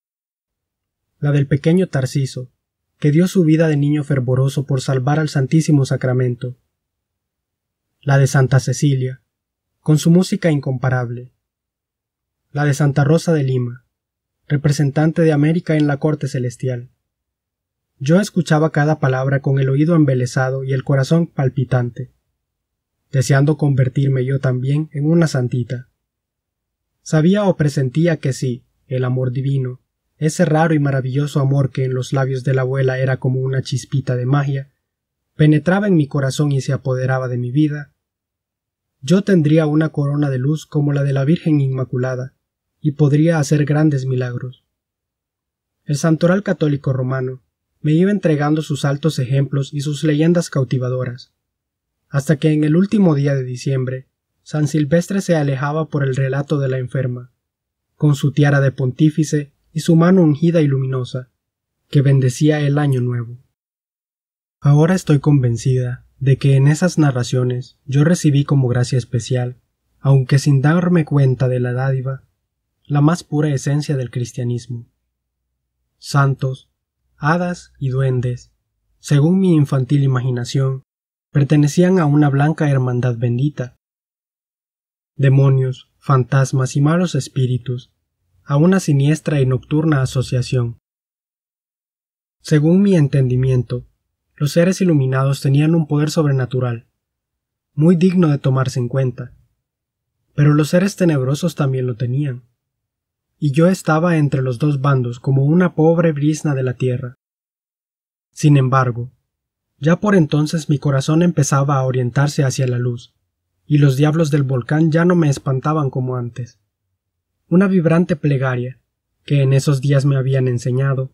la del pequeño Tarciso, que dio su vida de niño fervoroso por salvar al Santísimo Sacramento, la de Santa Cecilia, con su música incomparable, la de Santa Rosa de Lima, representante de América en la corte celestial. Yo escuchaba cada palabra con el oído embelesado y el corazón palpitante, deseando convertirme yo también en una santita. Sabía o presentía que sí, el amor divino, ese raro y maravilloso amor que en los labios de la abuela era como una chispita de magia, penetraba en mi corazón y se apoderaba de mi vida, yo tendría una corona de luz como la de la Virgen Inmaculada, y podría hacer grandes milagros. El santoral católico romano me iba entregando sus altos ejemplos y sus leyendas cautivadoras, hasta que en el último día de diciembre, San Silvestre se alejaba por el relato de la enferma, con su tiara de pontífice y su mano ungida y luminosa, que bendecía el año nuevo. Ahora estoy convencida de que en esas narraciones yo recibí como gracia especial, aunque sin darme cuenta de la dádiva, la más pura esencia del cristianismo. Santos, hadas y duendes, según mi infantil imaginación, pertenecían a una blanca hermandad bendita. Demonios, fantasmas y malos espíritus, a una siniestra y nocturna asociación. Según mi entendimiento, los seres iluminados tenían un poder sobrenatural, muy digno de tomarse en cuenta. Pero los seres tenebrosos también lo tenían y yo estaba entre los dos bandos como una pobre brisna de la tierra. Sin embargo, ya por entonces mi corazón empezaba a orientarse hacia la luz, y los diablos del volcán ya no me espantaban como antes. Una vibrante plegaria, que en esos días me habían enseñado,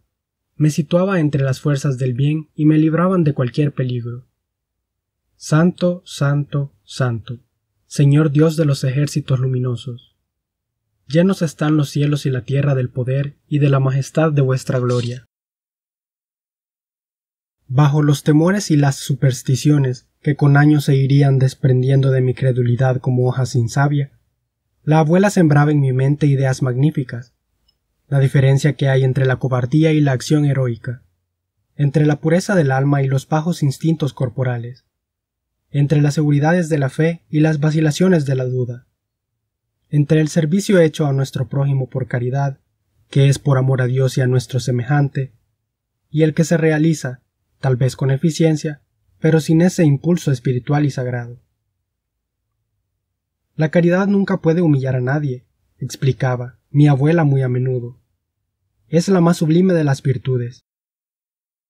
me situaba entre las fuerzas del bien y me libraban de cualquier peligro. Santo, santo, santo, Señor Dios de los ejércitos luminosos llenos están los cielos y la tierra del poder y de la majestad de vuestra gloria. Bajo los temores y las supersticiones que con años se irían desprendiendo de mi credulidad como hojas sin savia, la abuela sembraba en mi mente ideas magníficas, la diferencia que hay entre la cobardía y la acción heroica, entre la pureza del alma y los bajos instintos corporales, entre las seguridades de la fe y las vacilaciones de la duda, entre el servicio hecho a nuestro prójimo por caridad, que es por amor a Dios y a nuestro semejante, y el que se realiza, tal vez con eficiencia, pero sin ese impulso espiritual y sagrado. La caridad nunca puede humillar a nadie, explicaba mi abuela muy a menudo. Es la más sublime de las virtudes.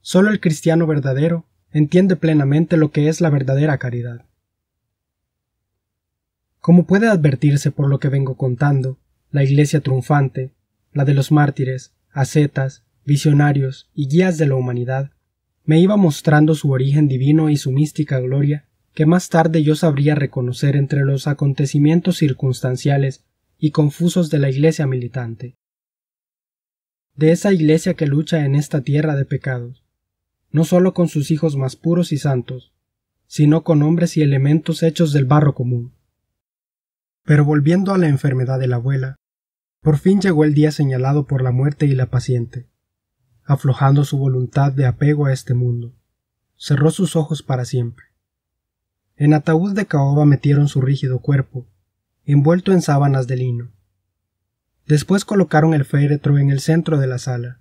Solo el cristiano verdadero entiende plenamente lo que es la verdadera caridad. Como puede advertirse por lo que vengo contando, la iglesia triunfante, la de los mártires, ascetas, visionarios y guías de la humanidad, me iba mostrando su origen divino y su mística gloria que más tarde yo sabría reconocer entre los acontecimientos circunstanciales y confusos de la iglesia militante. De esa iglesia que lucha en esta tierra de pecados, no sólo con sus hijos más puros y santos, sino con hombres y elementos hechos del barro común, pero volviendo a la enfermedad de la abuela, por fin llegó el día señalado por la muerte y la paciente. Aflojando su voluntad de apego a este mundo, cerró sus ojos para siempre. En ataúd de caoba metieron su rígido cuerpo, envuelto en sábanas de lino. Después colocaron el féretro en el centro de la sala,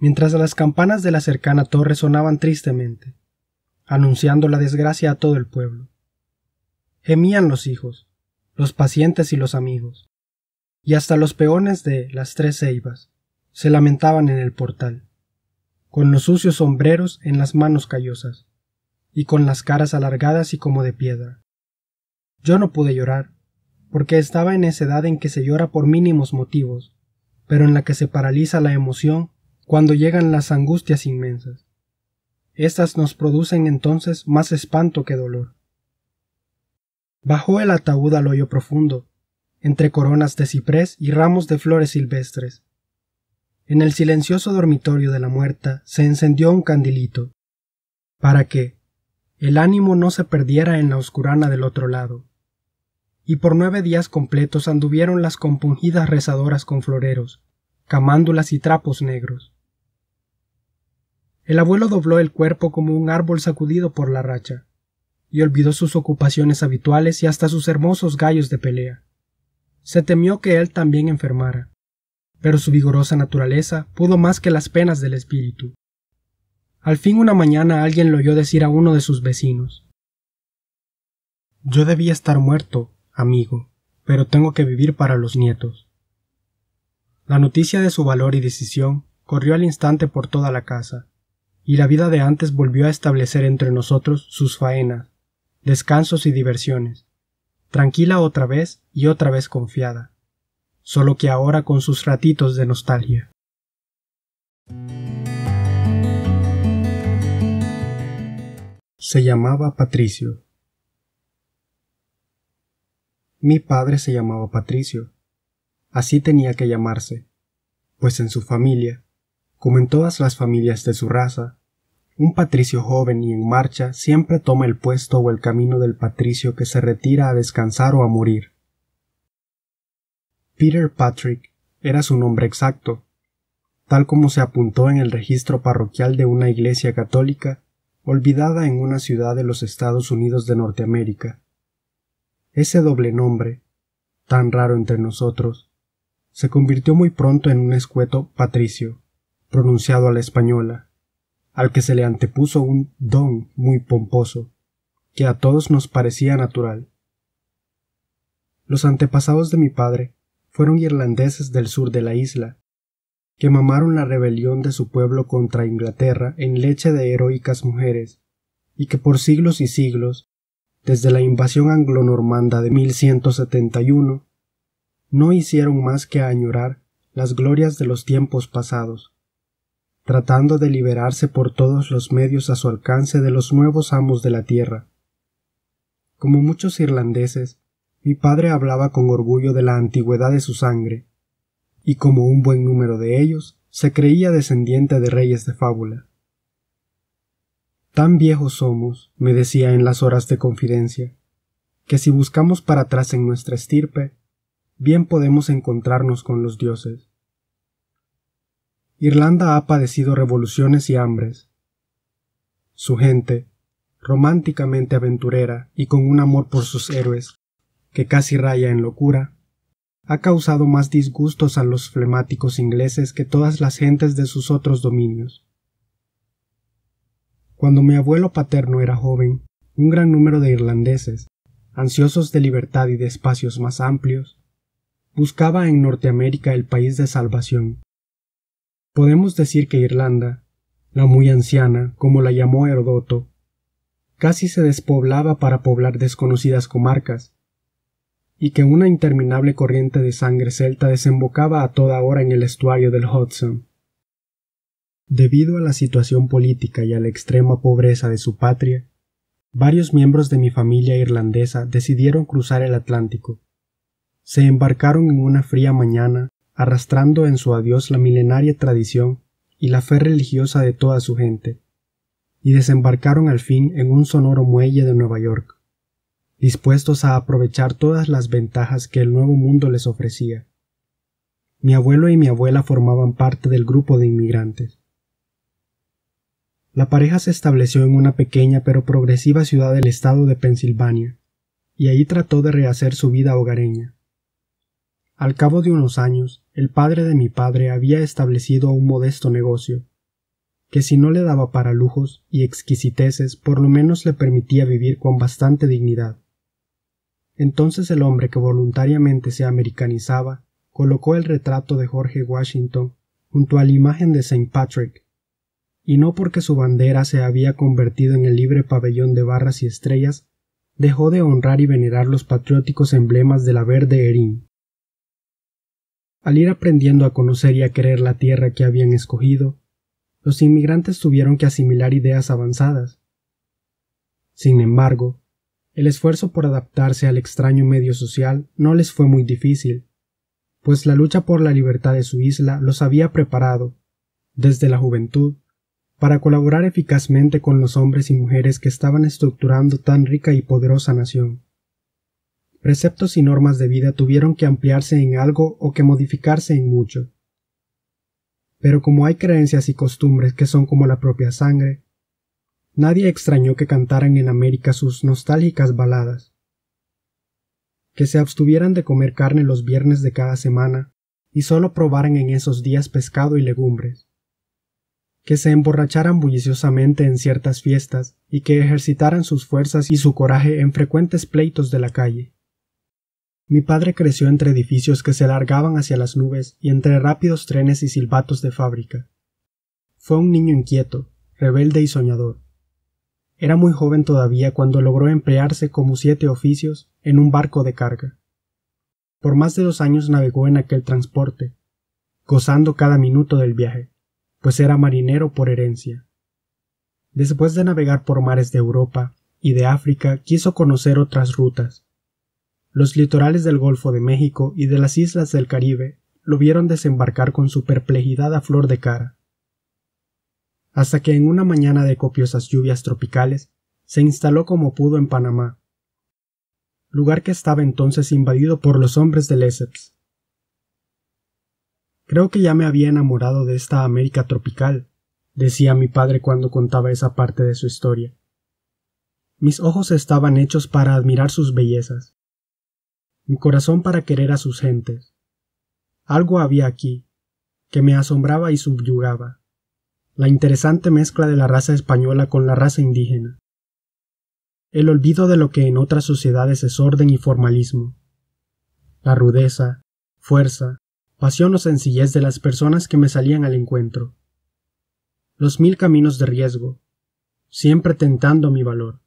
mientras las campanas de la cercana torre sonaban tristemente, anunciando la desgracia a todo el pueblo. Gemían los hijos, los pacientes y los amigos, y hasta los peones de las tres ceibas se lamentaban en el portal, con los sucios sombreros en las manos callosas, y con las caras alargadas y como de piedra. Yo no pude llorar, porque estaba en esa edad en que se llora por mínimos motivos, pero en la que se paraliza la emoción cuando llegan las angustias inmensas. Estas nos producen entonces más espanto que dolor. Bajó el ataúd al hoyo profundo, entre coronas de ciprés y ramos de flores silvestres. En el silencioso dormitorio de la muerta se encendió un candilito, para que el ánimo no se perdiera en la oscurana del otro lado. Y por nueve días completos anduvieron las compungidas rezadoras con floreros, camándulas y trapos negros. El abuelo dobló el cuerpo como un árbol sacudido por la racha, y olvidó sus ocupaciones habituales y hasta sus hermosos gallos de pelea. Se temió que él también enfermara, pero su vigorosa naturaleza pudo más que las penas del espíritu. Al fin una mañana alguien lo oyó decir a uno de sus vecinos Yo debía estar muerto, amigo, pero tengo que vivir para los nietos. La noticia de su valor y decisión corrió al instante por toda la casa, y la vida de antes volvió a establecer entre nosotros sus faenas, descansos y diversiones, tranquila otra vez y otra vez confiada, solo que ahora con sus ratitos de nostalgia. Se llamaba Patricio. Mi padre se llamaba Patricio. Así tenía que llamarse, pues en su familia, como en todas las familias de su raza, un patricio joven y en marcha siempre toma el puesto o el camino del patricio que se retira a descansar o a morir. Peter Patrick era su nombre exacto, tal como se apuntó en el registro parroquial de una iglesia católica olvidada en una ciudad de los Estados Unidos de Norteamérica. Ese doble nombre, tan raro entre nosotros, se convirtió muy pronto en un escueto patricio, pronunciado a la española al que se le antepuso un don muy pomposo, que a todos nos parecía natural. Los antepasados de mi padre fueron irlandeses del sur de la isla, que mamaron la rebelión de su pueblo contra Inglaterra en leche de heroicas mujeres, y que por siglos y siglos, desde la invasión anglo-normanda de 1171, no hicieron más que añorar las glorias de los tiempos pasados, tratando de liberarse por todos los medios a su alcance de los nuevos amos de la tierra. Como muchos irlandeses, mi padre hablaba con orgullo de la antigüedad de su sangre, y como un buen número de ellos, se creía descendiente de reyes de fábula. Tan viejos somos, me decía en las horas de confidencia, que si buscamos para atrás en nuestra estirpe, bien podemos encontrarnos con los dioses. Irlanda ha padecido revoluciones y hambres. Su gente, románticamente aventurera y con un amor por sus héroes, que casi raya en locura, ha causado más disgustos a los flemáticos ingleses que todas las gentes de sus otros dominios. Cuando mi abuelo paterno era joven, un gran número de irlandeses, ansiosos de libertad y de espacios más amplios, buscaba en Norteamérica el país de salvación Podemos decir que Irlanda, la muy anciana, como la llamó Herodoto, casi se despoblaba para poblar desconocidas comarcas, y que una interminable corriente de sangre celta desembocaba a toda hora en el estuario del Hudson. Debido a la situación política y a la extrema pobreza de su patria, varios miembros de mi familia irlandesa decidieron cruzar el Atlántico. Se embarcaron en una fría mañana arrastrando en su adiós la milenaria tradición y la fe religiosa de toda su gente, y desembarcaron al fin en un sonoro muelle de Nueva York, dispuestos a aprovechar todas las ventajas que el nuevo mundo les ofrecía. Mi abuelo y mi abuela formaban parte del grupo de inmigrantes. La pareja se estableció en una pequeña pero progresiva ciudad del estado de Pensilvania, y ahí trató de rehacer su vida hogareña. Al cabo de unos años, el padre de mi padre había establecido un modesto negocio, que si no le daba para lujos y exquisiteces, por lo menos le permitía vivir con bastante dignidad. Entonces el hombre que voluntariamente se americanizaba colocó el retrato de Jorge Washington junto a la imagen de Saint Patrick, y no porque su bandera se había convertido en el libre pabellón de barras y estrellas, dejó de honrar y venerar los patrióticos emblemas de la verde Erin. Al ir aprendiendo a conocer y a querer la tierra que habían escogido, los inmigrantes tuvieron que asimilar ideas avanzadas. Sin embargo, el esfuerzo por adaptarse al extraño medio social no les fue muy difícil, pues la lucha por la libertad de su isla los había preparado, desde la juventud, para colaborar eficazmente con los hombres y mujeres que estaban estructurando tan rica y poderosa nación preceptos y normas de vida tuvieron que ampliarse en algo o que modificarse en mucho. Pero como hay creencias y costumbres que son como la propia sangre, nadie extrañó que cantaran en América sus nostálgicas baladas, que se abstuvieran de comer carne los viernes de cada semana y solo probaran en esos días pescado y legumbres, que se emborracharan bulliciosamente en ciertas fiestas y que ejercitaran sus fuerzas y su coraje en frecuentes pleitos de la calle. Mi padre creció entre edificios que se alargaban hacia las nubes y entre rápidos trenes y silbatos de fábrica. Fue un niño inquieto, rebelde y soñador. Era muy joven todavía cuando logró emplearse como siete oficios en un barco de carga. Por más de dos años navegó en aquel transporte, gozando cada minuto del viaje, pues era marinero por herencia. Después de navegar por mares de Europa y de África, quiso conocer otras rutas, los litorales del Golfo de México y de las islas del Caribe lo vieron desembarcar con su perplejidad a flor de cara. Hasta que en una mañana de copiosas lluvias tropicales se instaló como pudo en Panamá, lugar que estaba entonces invadido por los hombres de Lesseps. Creo que ya me había enamorado de esta América tropical, decía mi padre cuando contaba esa parte de su historia. Mis ojos estaban hechos para admirar sus bellezas mi corazón para querer a sus gentes. Algo había aquí, que me asombraba y subyugaba, la interesante mezcla de la raza española con la raza indígena, el olvido de lo que en otras sociedades es orden y formalismo, la rudeza, fuerza, pasión o sencillez de las personas que me salían al encuentro, los mil caminos de riesgo, siempre tentando mi valor.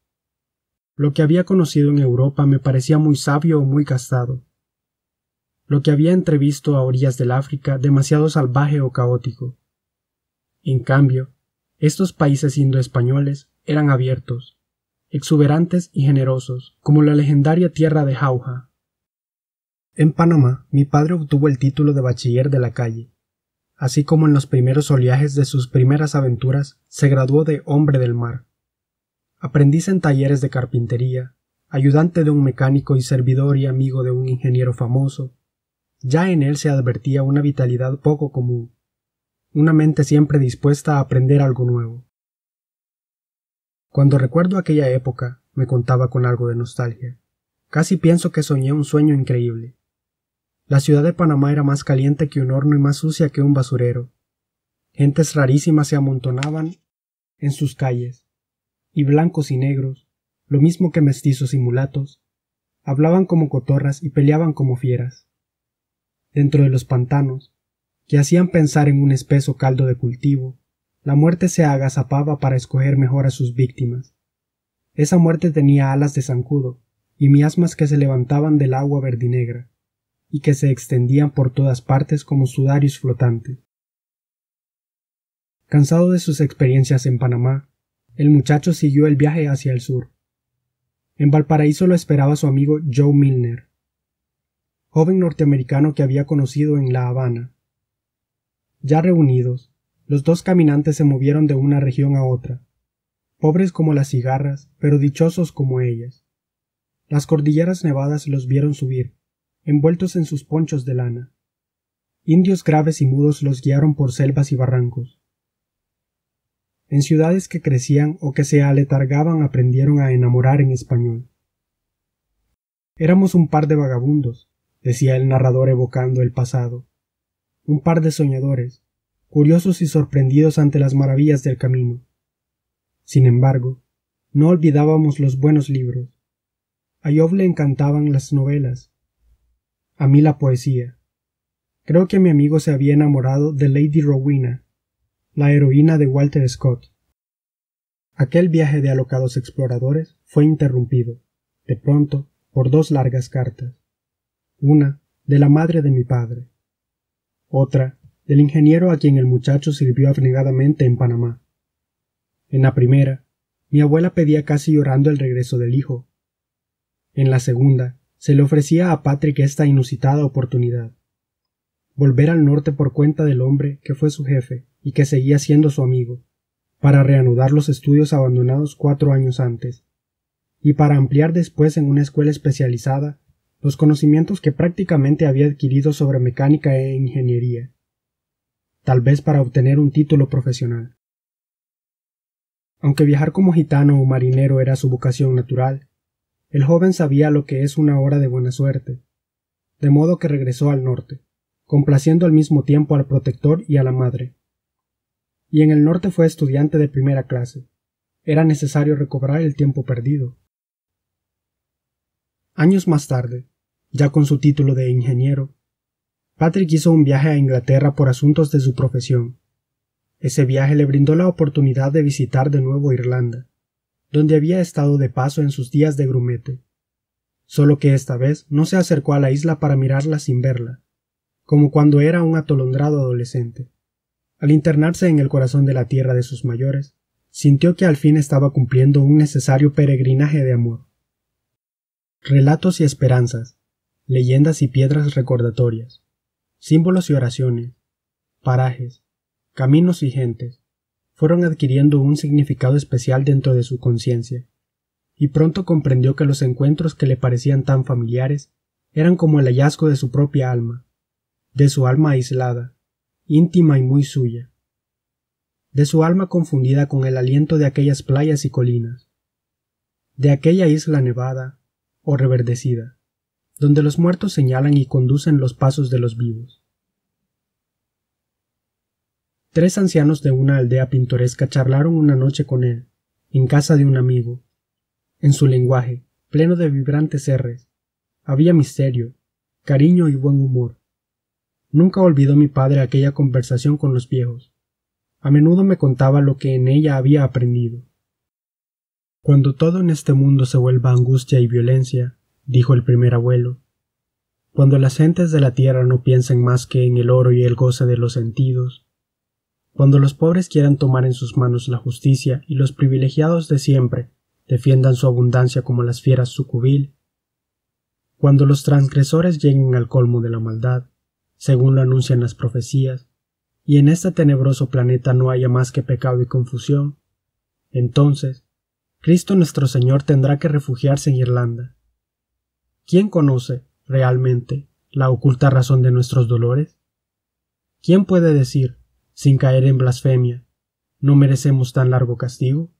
Lo que había conocido en Europa me parecía muy sabio o muy gastado. Lo que había entrevisto a orillas del África demasiado salvaje o caótico. En cambio, estos países indoespañoles eran abiertos, exuberantes y generosos, como la legendaria tierra de Jauja. En Panamá, mi padre obtuvo el título de bachiller de la calle. Así como en los primeros oleajes de sus primeras aventuras, se graduó de hombre del mar. Aprendiz en talleres de carpintería, ayudante de un mecánico y servidor y amigo de un ingeniero famoso, ya en él se advertía una vitalidad poco común, una mente siempre dispuesta a aprender algo nuevo. Cuando recuerdo aquella época, me contaba con algo de nostalgia. Casi pienso que soñé un sueño increíble. La ciudad de Panamá era más caliente que un horno y más sucia que un basurero. Gentes rarísimas se amontonaban en sus calles, y blancos y negros, lo mismo que mestizos y mulatos, hablaban como cotorras y peleaban como fieras. Dentro de los pantanos, que hacían pensar en un espeso caldo de cultivo, la muerte se agazapaba para escoger mejor a sus víctimas. Esa muerte tenía alas de zancudo y miasmas que se levantaban del agua verdinegra y que se extendían por todas partes como sudarios flotantes. Cansado de sus experiencias en Panamá, el muchacho siguió el viaje hacia el sur. En Valparaíso lo esperaba su amigo Joe Milner, joven norteamericano que había conocido en La Habana. Ya reunidos, los dos caminantes se movieron de una región a otra, pobres como las cigarras, pero dichosos como ellas. Las cordilleras nevadas los vieron subir, envueltos en sus ponchos de lana. Indios graves y mudos los guiaron por selvas y barrancos en ciudades que crecían o que se aletargaban aprendieron a enamorar en español. Éramos un par de vagabundos, decía el narrador evocando el pasado, un par de soñadores, curiosos y sorprendidos ante las maravillas del camino. Sin embargo, no olvidábamos los buenos libros. A Job le encantaban las novelas, a mí la poesía. Creo que mi amigo se había enamorado de Lady Rowena, la heroína de Walter Scott. Aquel viaje de alocados exploradores fue interrumpido, de pronto, por dos largas cartas. Una, de la madre de mi padre. Otra, del ingeniero a quien el muchacho sirvió abnegadamente en Panamá. En la primera, mi abuela pedía casi llorando el regreso del hijo. En la segunda, se le ofrecía a Patrick esta inusitada oportunidad. Volver al norte por cuenta del hombre que fue su jefe y que seguía siendo su amigo, para reanudar los estudios abandonados cuatro años antes, y para ampliar después en una escuela especializada los conocimientos que prácticamente había adquirido sobre mecánica e ingeniería, tal vez para obtener un título profesional. Aunque viajar como gitano o marinero era su vocación natural, el joven sabía lo que es una hora de buena suerte, de modo que regresó al norte, complaciendo al mismo tiempo al protector y a la madre y en el norte fue estudiante de primera clase. Era necesario recobrar el tiempo perdido. Años más tarde, ya con su título de ingeniero, Patrick hizo un viaje a Inglaterra por asuntos de su profesión. Ese viaje le brindó la oportunidad de visitar de nuevo Irlanda, donde había estado de paso en sus días de grumete. Solo que esta vez no se acercó a la isla para mirarla sin verla, como cuando era un atolondrado adolescente. Al internarse en el corazón de la tierra de sus mayores, sintió que al fin estaba cumpliendo un necesario peregrinaje de amor. Relatos y esperanzas, leyendas y piedras recordatorias, símbolos y oraciones, parajes, caminos y gentes, fueron adquiriendo un significado especial dentro de su conciencia, y pronto comprendió que los encuentros que le parecían tan familiares eran como el hallazgo de su propia alma, de su alma aislada, íntima y muy suya, de su alma confundida con el aliento de aquellas playas y colinas, de aquella isla nevada o reverdecida, donde los muertos señalan y conducen los pasos de los vivos. Tres ancianos de una aldea pintoresca charlaron una noche con él, en casa de un amigo. En su lenguaje, pleno de vibrantes erres, había misterio, cariño y buen humor. Nunca olvidó mi padre aquella conversación con los viejos. A menudo me contaba lo que en ella había aprendido. Cuando todo en este mundo se vuelva angustia y violencia, dijo el primer abuelo, cuando las gentes de la tierra no piensen más que en el oro y el goce de los sentidos, cuando los pobres quieran tomar en sus manos la justicia y los privilegiados de siempre defiendan su abundancia como las fieras su cuando los transgresores lleguen al colmo de la maldad, según lo anuncian las profecías, y en este tenebroso planeta no haya más que pecado y confusión, entonces, Cristo nuestro Señor tendrá que refugiarse en Irlanda. ¿Quién conoce, realmente, la oculta razón de nuestros dolores? ¿Quién puede decir, sin caer en blasfemia, no merecemos tan largo castigo?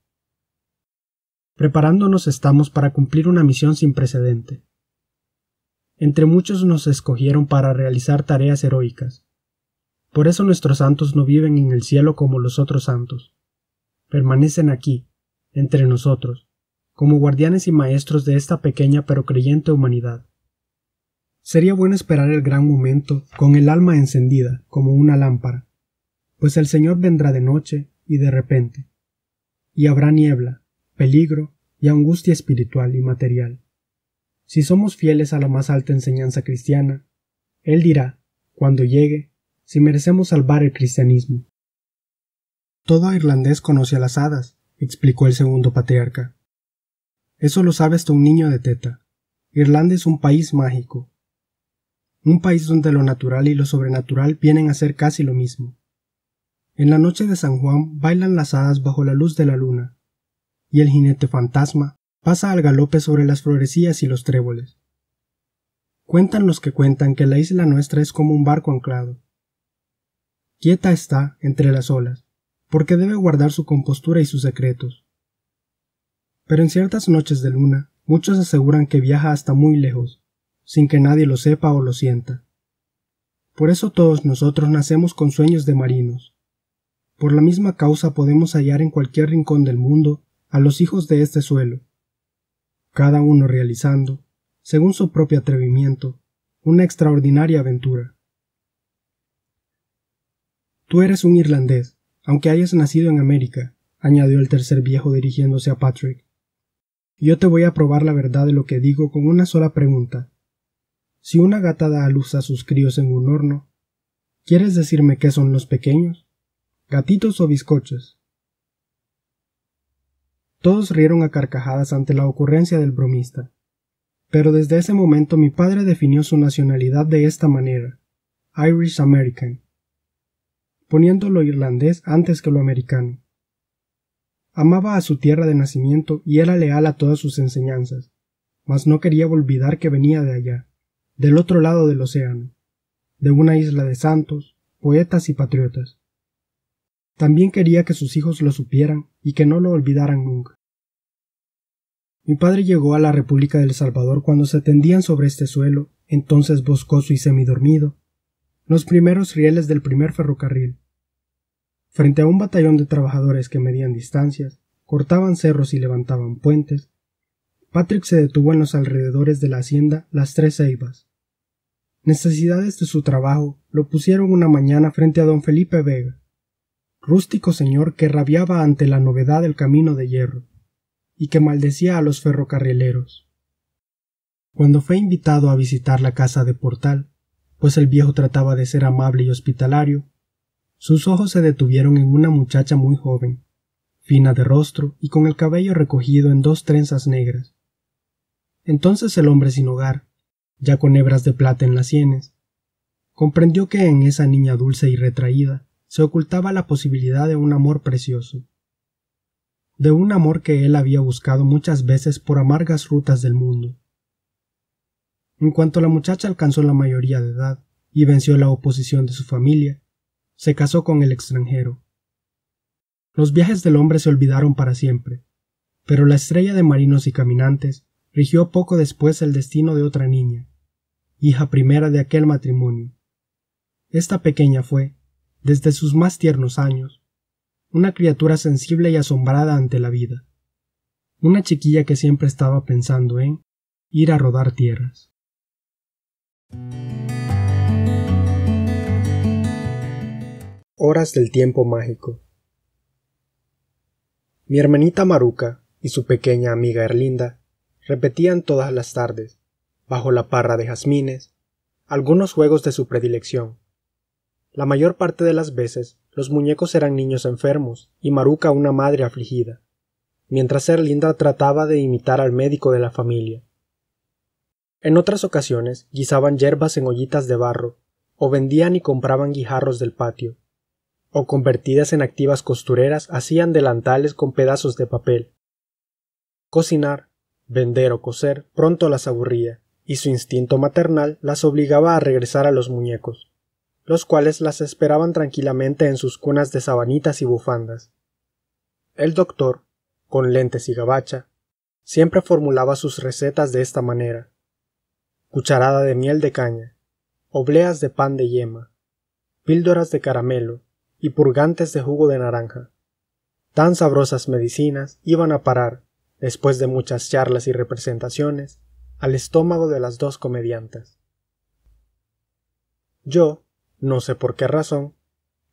Preparándonos estamos para cumplir una misión sin precedente. Entre muchos nos escogieron para realizar tareas heroicas. Por eso nuestros santos no viven en el cielo como los otros santos. Permanecen aquí, entre nosotros, como guardianes y maestros de esta pequeña pero creyente humanidad. Sería bueno esperar el gran momento con el alma encendida como una lámpara, pues el Señor vendrá de noche y de repente, y habrá niebla, peligro y angustia espiritual y material. Si somos fieles a la más alta enseñanza cristiana, Él dirá, cuando llegue, si merecemos salvar el cristianismo. Todo irlandés conoce a las hadas, explicó el segundo patriarca. Eso lo sabe hasta un niño de teta. Irlanda es un país mágico. Un país donde lo natural y lo sobrenatural vienen a ser casi lo mismo. En la noche de San Juan bailan las hadas bajo la luz de la luna, y el jinete fantasma pasa al galope sobre las florecillas y los tréboles. Cuentan los que cuentan que la isla nuestra es como un barco anclado. Quieta está entre las olas, porque debe guardar su compostura y sus secretos. Pero en ciertas noches de luna, muchos aseguran que viaja hasta muy lejos, sin que nadie lo sepa o lo sienta. Por eso todos nosotros nacemos con sueños de marinos. Por la misma causa podemos hallar en cualquier rincón del mundo a los hijos de este suelo, cada uno realizando, según su propio atrevimiento, una extraordinaria aventura. Tú eres un irlandés, aunque hayas nacido en América, añadió el tercer viejo dirigiéndose a Patrick. Yo te voy a probar la verdad de lo que digo con una sola pregunta. Si una gata da a luz a sus críos en un horno, ¿quieres decirme qué son los pequeños? ¿Gatitos o bizcochos? Todos rieron a carcajadas ante la ocurrencia del bromista. Pero desde ese momento mi padre definió su nacionalidad de esta manera, Irish American, poniendo lo irlandés antes que lo americano. Amaba a su tierra de nacimiento y era leal a todas sus enseñanzas, mas no quería olvidar que venía de allá, del otro lado del océano, de una isla de santos, poetas y patriotas. También quería que sus hijos lo supieran y que no lo olvidaran nunca. Mi padre llegó a la República del Salvador cuando se tendían sobre este suelo, entonces boscoso y semidormido, los primeros rieles del primer ferrocarril. Frente a un batallón de trabajadores que medían distancias, cortaban cerros y levantaban puentes, Patrick se detuvo en los alrededores de la hacienda Las Tres Ceibas. Necesidades de su trabajo lo pusieron una mañana frente a don Felipe Vega, rústico señor que rabiaba ante la novedad del camino de hierro, y que maldecía a los ferrocarrileros. Cuando fue invitado a visitar la casa de Portal, pues el viejo trataba de ser amable y hospitalario, sus ojos se detuvieron en una muchacha muy joven, fina de rostro y con el cabello recogido en dos trenzas negras. Entonces el hombre sin hogar, ya con hebras de plata en las sienes, comprendió que en esa niña dulce y retraída se ocultaba la posibilidad de un amor precioso, de un amor que él había buscado muchas veces por amargas rutas del mundo. En cuanto la muchacha alcanzó la mayoría de edad y venció la oposición de su familia, se casó con el extranjero. Los viajes del hombre se olvidaron para siempre, pero la estrella de marinos y caminantes rigió poco después el destino de otra niña, hija primera de aquel matrimonio. Esta pequeña fue, desde sus más tiernos años, una criatura sensible y asombrada ante la vida, una chiquilla que siempre estaba pensando en ir a rodar tierras. Horas del tiempo mágico. Mi hermanita Maruca y su pequeña amiga Erlinda repetían todas las tardes, bajo la parra de jazmines, algunos juegos de su predilección, la mayor parte de las veces, los muñecos eran niños enfermos y Maruca una madre afligida, mientras Erlinda trataba de imitar al médico de la familia. En otras ocasiones guisaban hierbas en ollitas de barro, o vendían y compraban guijarros del patio, o convertidas en activas costureras hacían delantales con pedazos de papel. Cocinar, vender o coser pronto las aburría, y su instinto maternal las obligaba a regresar a los muñecos los cuales las esperaban tranquilamente en sus cunas de sabanitas y bufandas. El doctor, con lentes y gabacha, siempre formulaba sus recetas de esta manera cucharada de miel de caña, obleas de pan de yema, píldoras de caramelo y purgantes de jugo de naranja. Tan sabrosas medicinas iban a parar, después de muchas charlas y representaciones, al estómago de las dos comediantas. Yo, no sé por qué razón,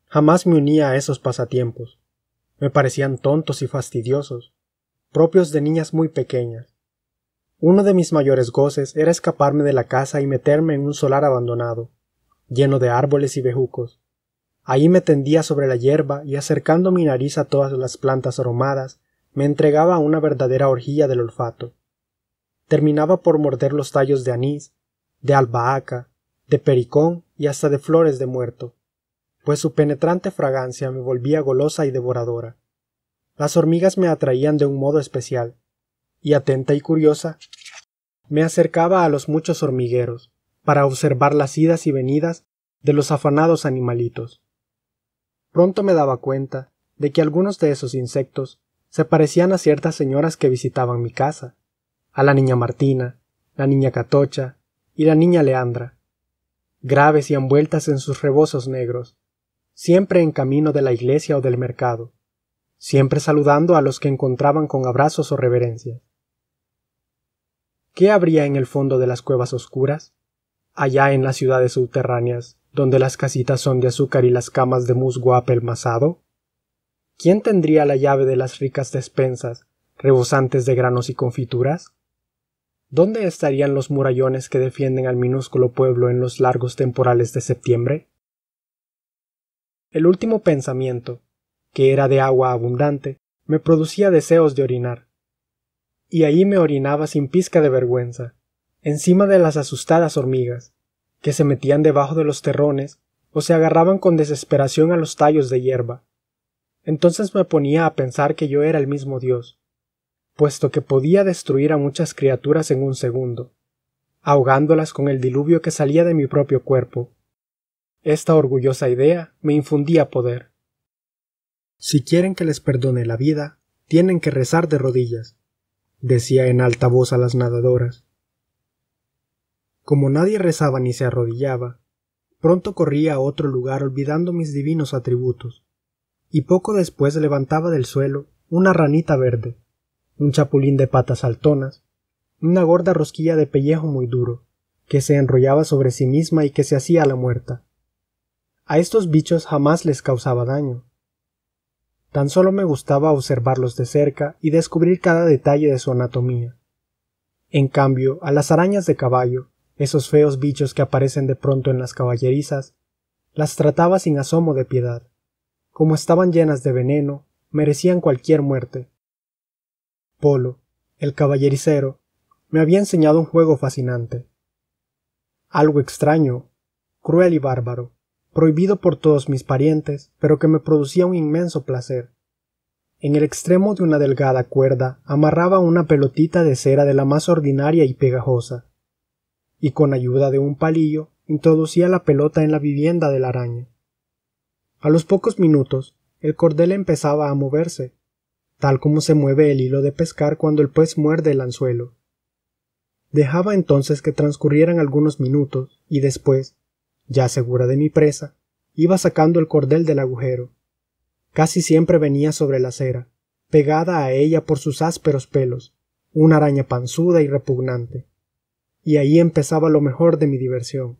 jamás me unía a esos pasatiempos. Me parecían tontos y fastidiosos, propios de niñas muy pequeñas. Uno de mis mayores goces era escaparme de la casa y meterme en un solar abandonado, lleno de árboles y bejucos. Ahí me tendía sobre la hierba y acercando mi nariz a todas las plantas aromadas, me entregaba a una verdadera orgía del olfato. Terminaba por morder los tallos de anís, de albahaca, de pericón y hasta de flores de muerto, pues su penetrante fragancia me volvía golosa y devoradora. Las hormigas me atraían de un modo especial, y atenta y curiosa, me acercaba a los muchos hormigueros, para observar las idas y venidas de los afanados animalitos. Pronto me daba cuenta de que algunos de esos insectos se parecían a ciertas señoras que visitaban mi casa, a la niña Martina, la niña Catocha y la niña Leandra, graves y envueltas en sus rebosos negros, siempre en camino de la iglesia o del mercado, siempre saludando a los que encontraban con abrazos o reverencias. ¿Qué habría en el fondo de las cuevas oscuras? Allá en las ciudades subterráneas, donde las casitas son de azúcar y las camas de musgo apelmazado? ¿Quién tendría la llave de las ricas despensas, rebosantes de granos y confituras? ¿dónde estarían los murallones que defienden al minúsculo pueblo en los largos temporales de septiembre? El último pensamiento, que era de agua abundante, me producía deseos de orinar. Y ahí me orinaba sin pizca de vergüenza, encima de las asustadas hormigas, que se metían debajo de los terrones o se agarraban con desesperación a los tallos de hierba. Entonces me ponía a pensar que yo era el mismo Dios, puesto que podía destruir a muchas criaturas en un segundo, ahogándolas con el diluvio que salía de mi propio cuerpo. Esta orgullosa idea me infundía poder. Si quieren que les perdone la vida, tienen que rezar de rodillas, decía en alta voz a las nadadoras. Como nadie rezaba ni se arrodillaba, pronto corría a otro lugar olvidando mis divinos atributos, y poco después levantaba del suelo una ranita verde, un chapulín de patas altonas, una gorda rosquilla de pellejo muy duro, que se enrollaba sobre sí misma y que se hacía la muerta. A estos bichos jamás les causaba daño. Tan solo me gustaba observarlos de cerca y descubrir cada detalle de su anatomía. En cambio, a las arañas de caballo, esos feos bichos que aparecen de pronto en las caballerizas, las trataba sin asomo de piedad. Como estaban llenas de veneno, merecían cualquier muerte. Polo, el caballericero, me había enseñado un juego fascinante. Algo extraño, cruel y bárbaro, prohibido por todos mis parientes, pero que me producía un inmenso placer. En el extremo de una delgada cuerda amarraba una pelotita de cera de la más ordinaria y pegajosa, y con ayuda de un palillo introducía la pelota en la vivienda de la araña. A los pocos minutos, el cordel empezaba a moverse, tal como se mueve el hilo de pescar cuando el pez muerde el anzuelo. Dejaba entonces que transcurrieran algunos minutos, y después, ya segura de mi presa, iba sacando el cordel del agujero. Casi siempre venía sobre la acera, pegada a ella por sus ásperos pelos, una araña panzuda y repugnante. Y ahí empezaba lo mejor de mi diversión.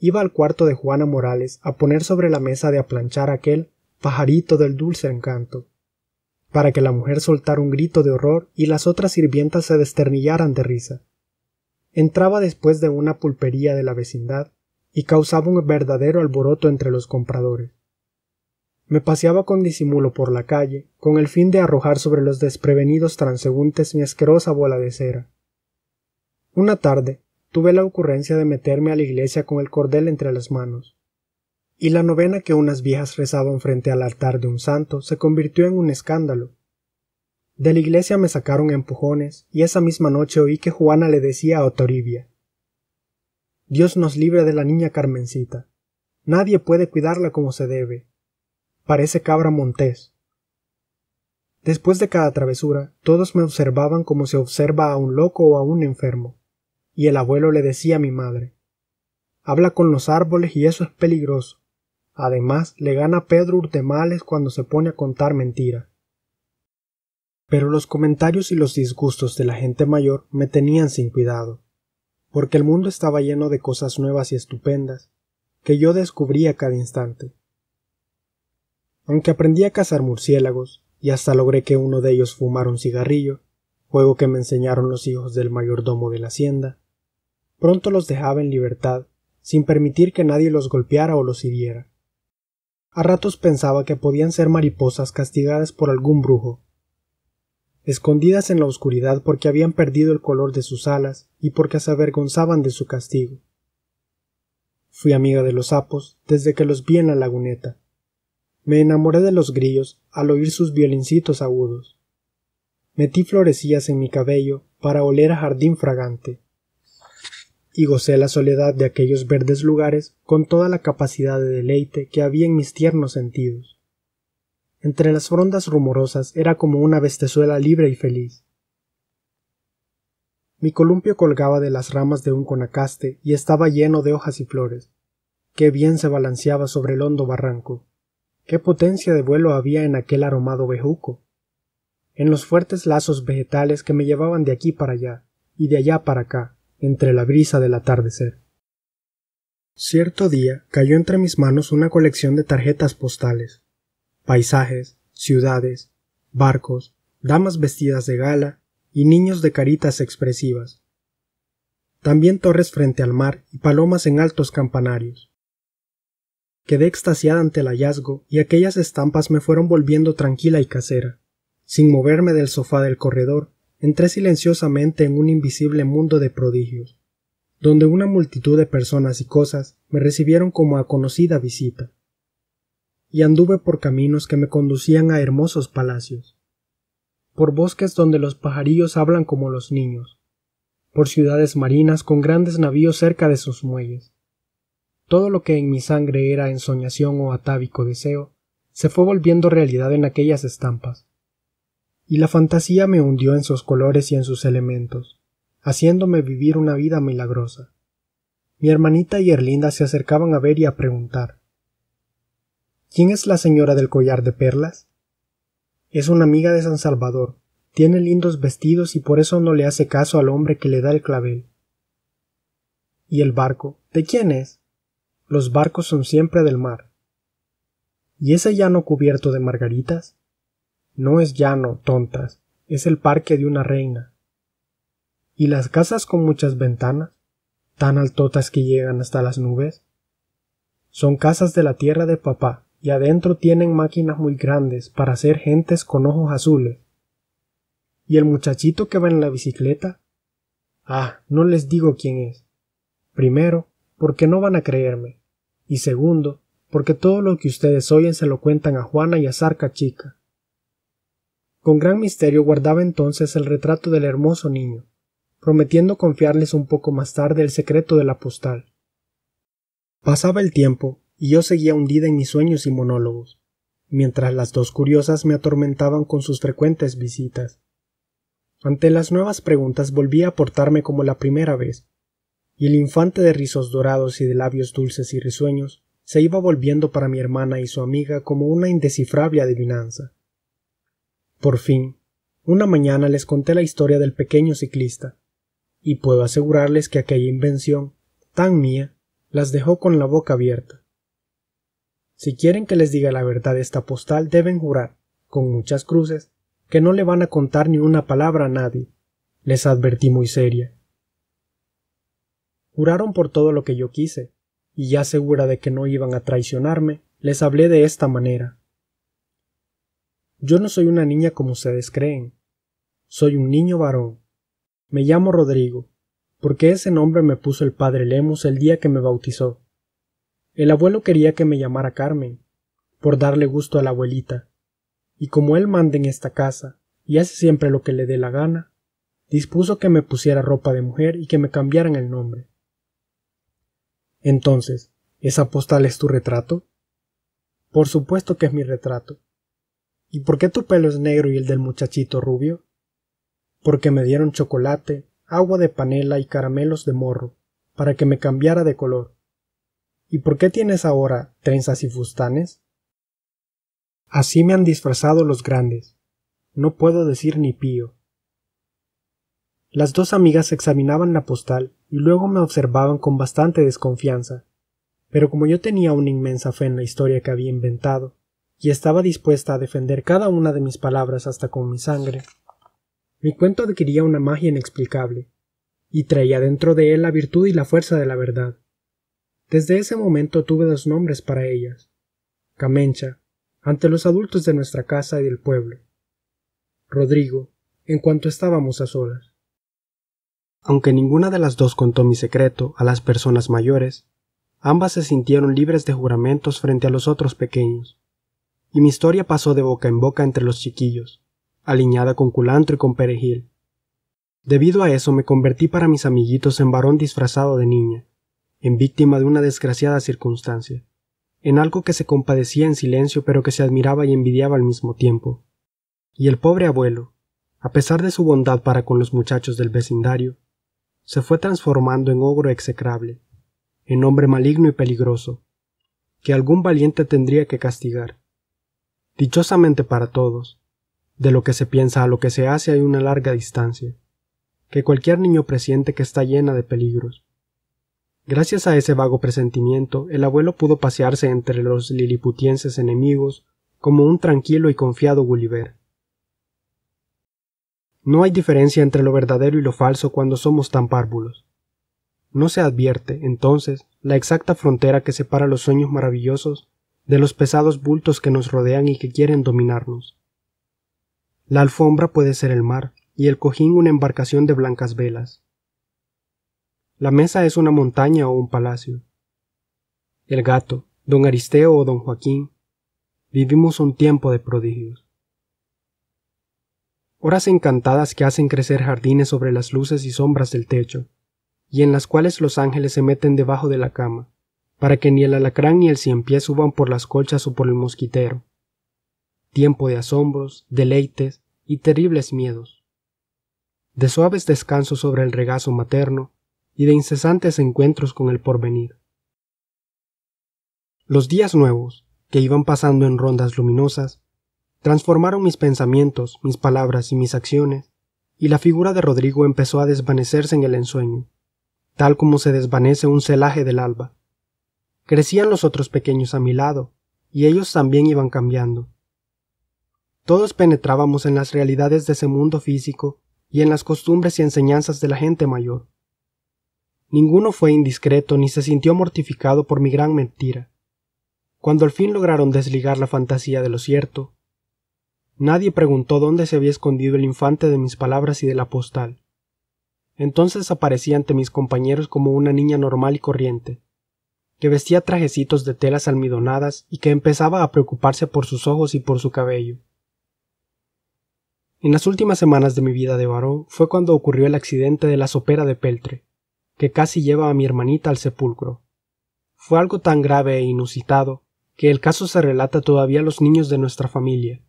Iba al cuarto de Juana Morales a poner sobre la mesa de aplanchar aquel pajarito del dulce encanto para que la mujer soltara un grito de horror y las otras sirvientas se desternillaran de risa. Entraba después de una pulpería de la vecindad y causaba un verdadero alboroto entre los compradores. Me paseaba con disimulo por la calle, con el fin de arrojar sobre los desprevenidos transeúntes mi asquerosa bola de cera. Una tarde tuve la ocurrencia de meterme a la iglesia con el cordel entre las manos y la novena que unas viejas rezaban frente al altar de un santo se convirtió en un escándalo. De la iglesia me sacaron empujones, y esa misma noche oí que Juana le decía a Otoribia Dios nos libre de la niña Carmencita. Nadie puede cuidarla como se debe. Parece cabra montés. Después de cada travesura, todos me observaban como se observa a un loco o a un enfermo, y el abuelo le decía a mi madre Habla con los árboles y eso es peligroso. Además, le gana Pedro Urtemales cuando se pone a contar mentira. Pero los comentarios y los disgustos de la gente mayor me tenían sin cuidado, porque el mundo estaba lleno de cosas nuevas y estupendas que yo descubría cada instante. Aunque aprendí a cazar murciélagos y hasta logré que uno de ellos fumara un cigarrillo, juego que me enseñaron los hijos del mayordomo de la hacienda, pronto los dejaba en libertad sin permitir que nadie los golpeara o los hiriera. A ratos pensaba que podían ser mariposas castigadas por algún brujo. Escondidas en la oscuridad porque habían perdido el color de sus alas y porque se avergonzaban de su castigo. Fui amiga de los sapos desde que los vi en la laguneta. Me enamoré de los grillos al oír sus violincitos agudos. Metí florecillas en mi cabello para oler a jardín fragante y gocé la soledad de aquellos verdes lugares con toda la capacidad de deleite que había en mis tiernos sentidos. Entre las frondas rumorosas era como una bestezuela libre y feliz. Mi columpio colgaba de las ramas de un conacaste y estaba lleno de hojas y flores. Qué bien se balanceaba sobre el hondo barranco. Qué potencia de vuelo había en aquel aromado bejuco. En los fuertes lazos vegetales que me llevaban de aquí para allá y de allá para acá, entre la brisa del atardecer. Cierto día cayó entre mis manos una colección de tarjetas postales, paisajes, ciudades, barcos, damas vestidas de gala y niños de caritas expresivas. También torres frente al mar y palomas en altos campanarios. Quedé extasiada ante el hallazgo y aquellas estampas me fueron volviendo tranquila y casera, sin moverme del sofá del corredor entré silenciosamente en un invisible mundo de prodigios, donde una multitud de personas y cosas me recibieron como a conocida visita, y anduve por caminos que me conducían a hermosos palacios, por bosques donde los pajarillos hablan como los niños, por ciudades marinas con grandes navíos cerca de sus muelles. Todo lo que en mi sangre era ensoñación o atávico deseo, se fue volviendo realidad en aquellas estampas, y la fantasía me hundió en sus colores y en sus elementos, haciéndome vivir una vida milagrosa. Mi hermanita y Erlinda se acercaban a ver y a preguntar. ¿Quién es la señora del collar de perlas? Es una amiga de San Salvador, tiene lindos vestidos y por eso no le hace caso al hombre que le da el clavel. ¿Y el barco? ¿De quién es? Los barcos son siempre del mar. ¿Y ese llano cubierto de margaritas? No es llano, tontas, es el parque de una reina. ¿Y las casas con muchas ventanas, tan altotas que llegan hasta las nubes? Son casas de la tierra de papá, y adentro tienen máquinas muy grandes para hacer gentes con ojos azules. ¿Y el muchachito que va en la bicicleta? Ah, no les digo quién es. Primero, porque no van a creerme. Y segundo, porque todo lo que ustedes oyen se lo cuentan a Juana y a Zarca Chica. Con gran misterio guardaba entonces el retrato del hermoso niño, prometiendo confiarles un poco más tarde el secreto de la postal. Pasaba el tiempo, y yo seguía hundida en mis sueños y monólogos, mientras las dos curiosas me atormentaban con sus frecuentes visitas. Ante las nuevas preguntas volví a portarme como la primera vez, y el infante de rizos dorados y de labios dulces y risueños se iba volviendo para mi hermana y su amiga como una indescifrable adivinanza. Por fin, una mañana les conté la historia del pequeño ciclista, y puedo asegurarles que aquella invención, tan mía, las dejó con la boca abierta. Si quieren que les diga la verdad de esta postal, deben jurar, con muchas cruces, que no le van a contar ni una palabra a nadie, les advertí muy seria. Juraron por todo lo que yo quise, y ya segura de que no iban a traicionarme, les hablé de esta manera. Yo no soy una niña como ustedes creen. Soy un niño varón. Me llamo Rodrigo, porque ese nombre me puso el padre Lemos el día que me bautizó. El abuelo quería que me llamara Carmen, por darle gusto a la abuelita, y como él manda en esta casa, y hace siempre lo que le dé la gana, dispuso que me pusiera ropa de mujer y que me cambiaran el nombre. Entonces, ¿esa postal es tu retrato? Por supuesto que es mi retrato. ¿Y por qué tu pelo es negro y el del muchachito rubio? Porque me dieron chocolate, agua de panela y caramelos de morro, para que me cambiara de color. ¿Y por qué tienes ahora trenzas y fustanes? Así me han disfrazado los grandes. No puedo decir ni pío. Las dos amigas examinaban la postal y luego me observaban con bastante desconfianza, pero como yo tenía una inmensa fe en la historia que había inventado, y estaba dispuesta a defender cada una de mis palabras hasta con mi sangre. Mi cuento adquiría una magia inexplicable, y traía dentro de él la virtud y la fuerza de la verdad. Desde ese momento tuve dos nombres para ellas, Camencha, ante los adultos de nuestra casa y del pueblo, Rodrigo, en cuanto estábamos a solas. Aunque ninguna de las dos contó mi secreto a las personas mayores, ambas se sintieron libres de juramentos frente a los otros pequeños, y mi historia pasó de boca en boca entre los chiquillos, aliñada con culantro y con perejil. Debido a eso me convertí para mis amiguitos en varón disfrazado de niña, en víctima de una desgraciada circunstancia, en algo que se compadecía en silencio pero que se admiraba y envidiaba al mismo tiempo. Y el pobre abuelo, a pesar de su bondad para con los muchachos del vecindario, se fue transformando en ogro execrable, en hombre maligno y peligroso, que algún valiente tendría que castigar dichosamente para todos, de lo que se piensa a lo que se hace hay una larga distancia, que cualquier niño presiente que está llena de peligros. Gracias a ese vago presentimiento, el abuelo pudo pasearse entre los liliputienses enemigos como un tranquilo y confiado Gulliver. No hay diferencia entre lo verdadero y lo falso cuando somos tan párvulos. No se advierte, entonces, la exacta frontera que separa los sueños maravillosos de los pesados bultos que nos rodean y que quieren dominarnos. La alfombra puede ser el mar, y el cojín una embarcación de blancas velas. La mesa es una montaña o un palacio. El gato, don Aristeo o don Joaquín, vivimos un tiempo de prodigios. Horas encantadas que hacen crecer jardines sobre las luces y sombras del techo, y en las cuales los ángeles se meten debajo de la cama, para que ni el alacrán ni el cien suban por las colchas o por el mosquitero. Tiempo de asombros, deleites y terribles miedos. De suaves descansos sobre el regazo materno y de incesantes encuentros con el porvenir. Los días nuevos, que iban pasando en rondas luminosas, transformaron mis pensamientos, mis palabras y mis acciones, y la figura de Rodrigo empezó a desvanecerse en el ensueño, tal como se desvanece un celaje del alba. Crecían los otros pequeños a mi lado, y ellos también iban cambiando. Todos penetrábamos en las realidades de ese mundo físico y en las costumbres y enseñanzas de la gente mayor. Ninguno fue indiscreto ni se sintió mortificado por mi gran mentira. Cuando al fin lograron desligar la fantasía de lo cierto, nadie preguntó dónde se había escondido el infante de mis palabras y de la postal. Entonces aparecí ante mis compañeros como una niña normal y corriente, que vestía trajecitos de telas almidonadas y que empezaba a preocuparse por sus ojos y por su cabello. En las últimas semanas de mi vida de varón fue cuando ocurrió el accidente de la sopera de Peltre, que casi lleva a mi hermanita al sepulcro. Fue algo tan grave e inusitado que el caso se relata todavía a los niños de nuestra familia,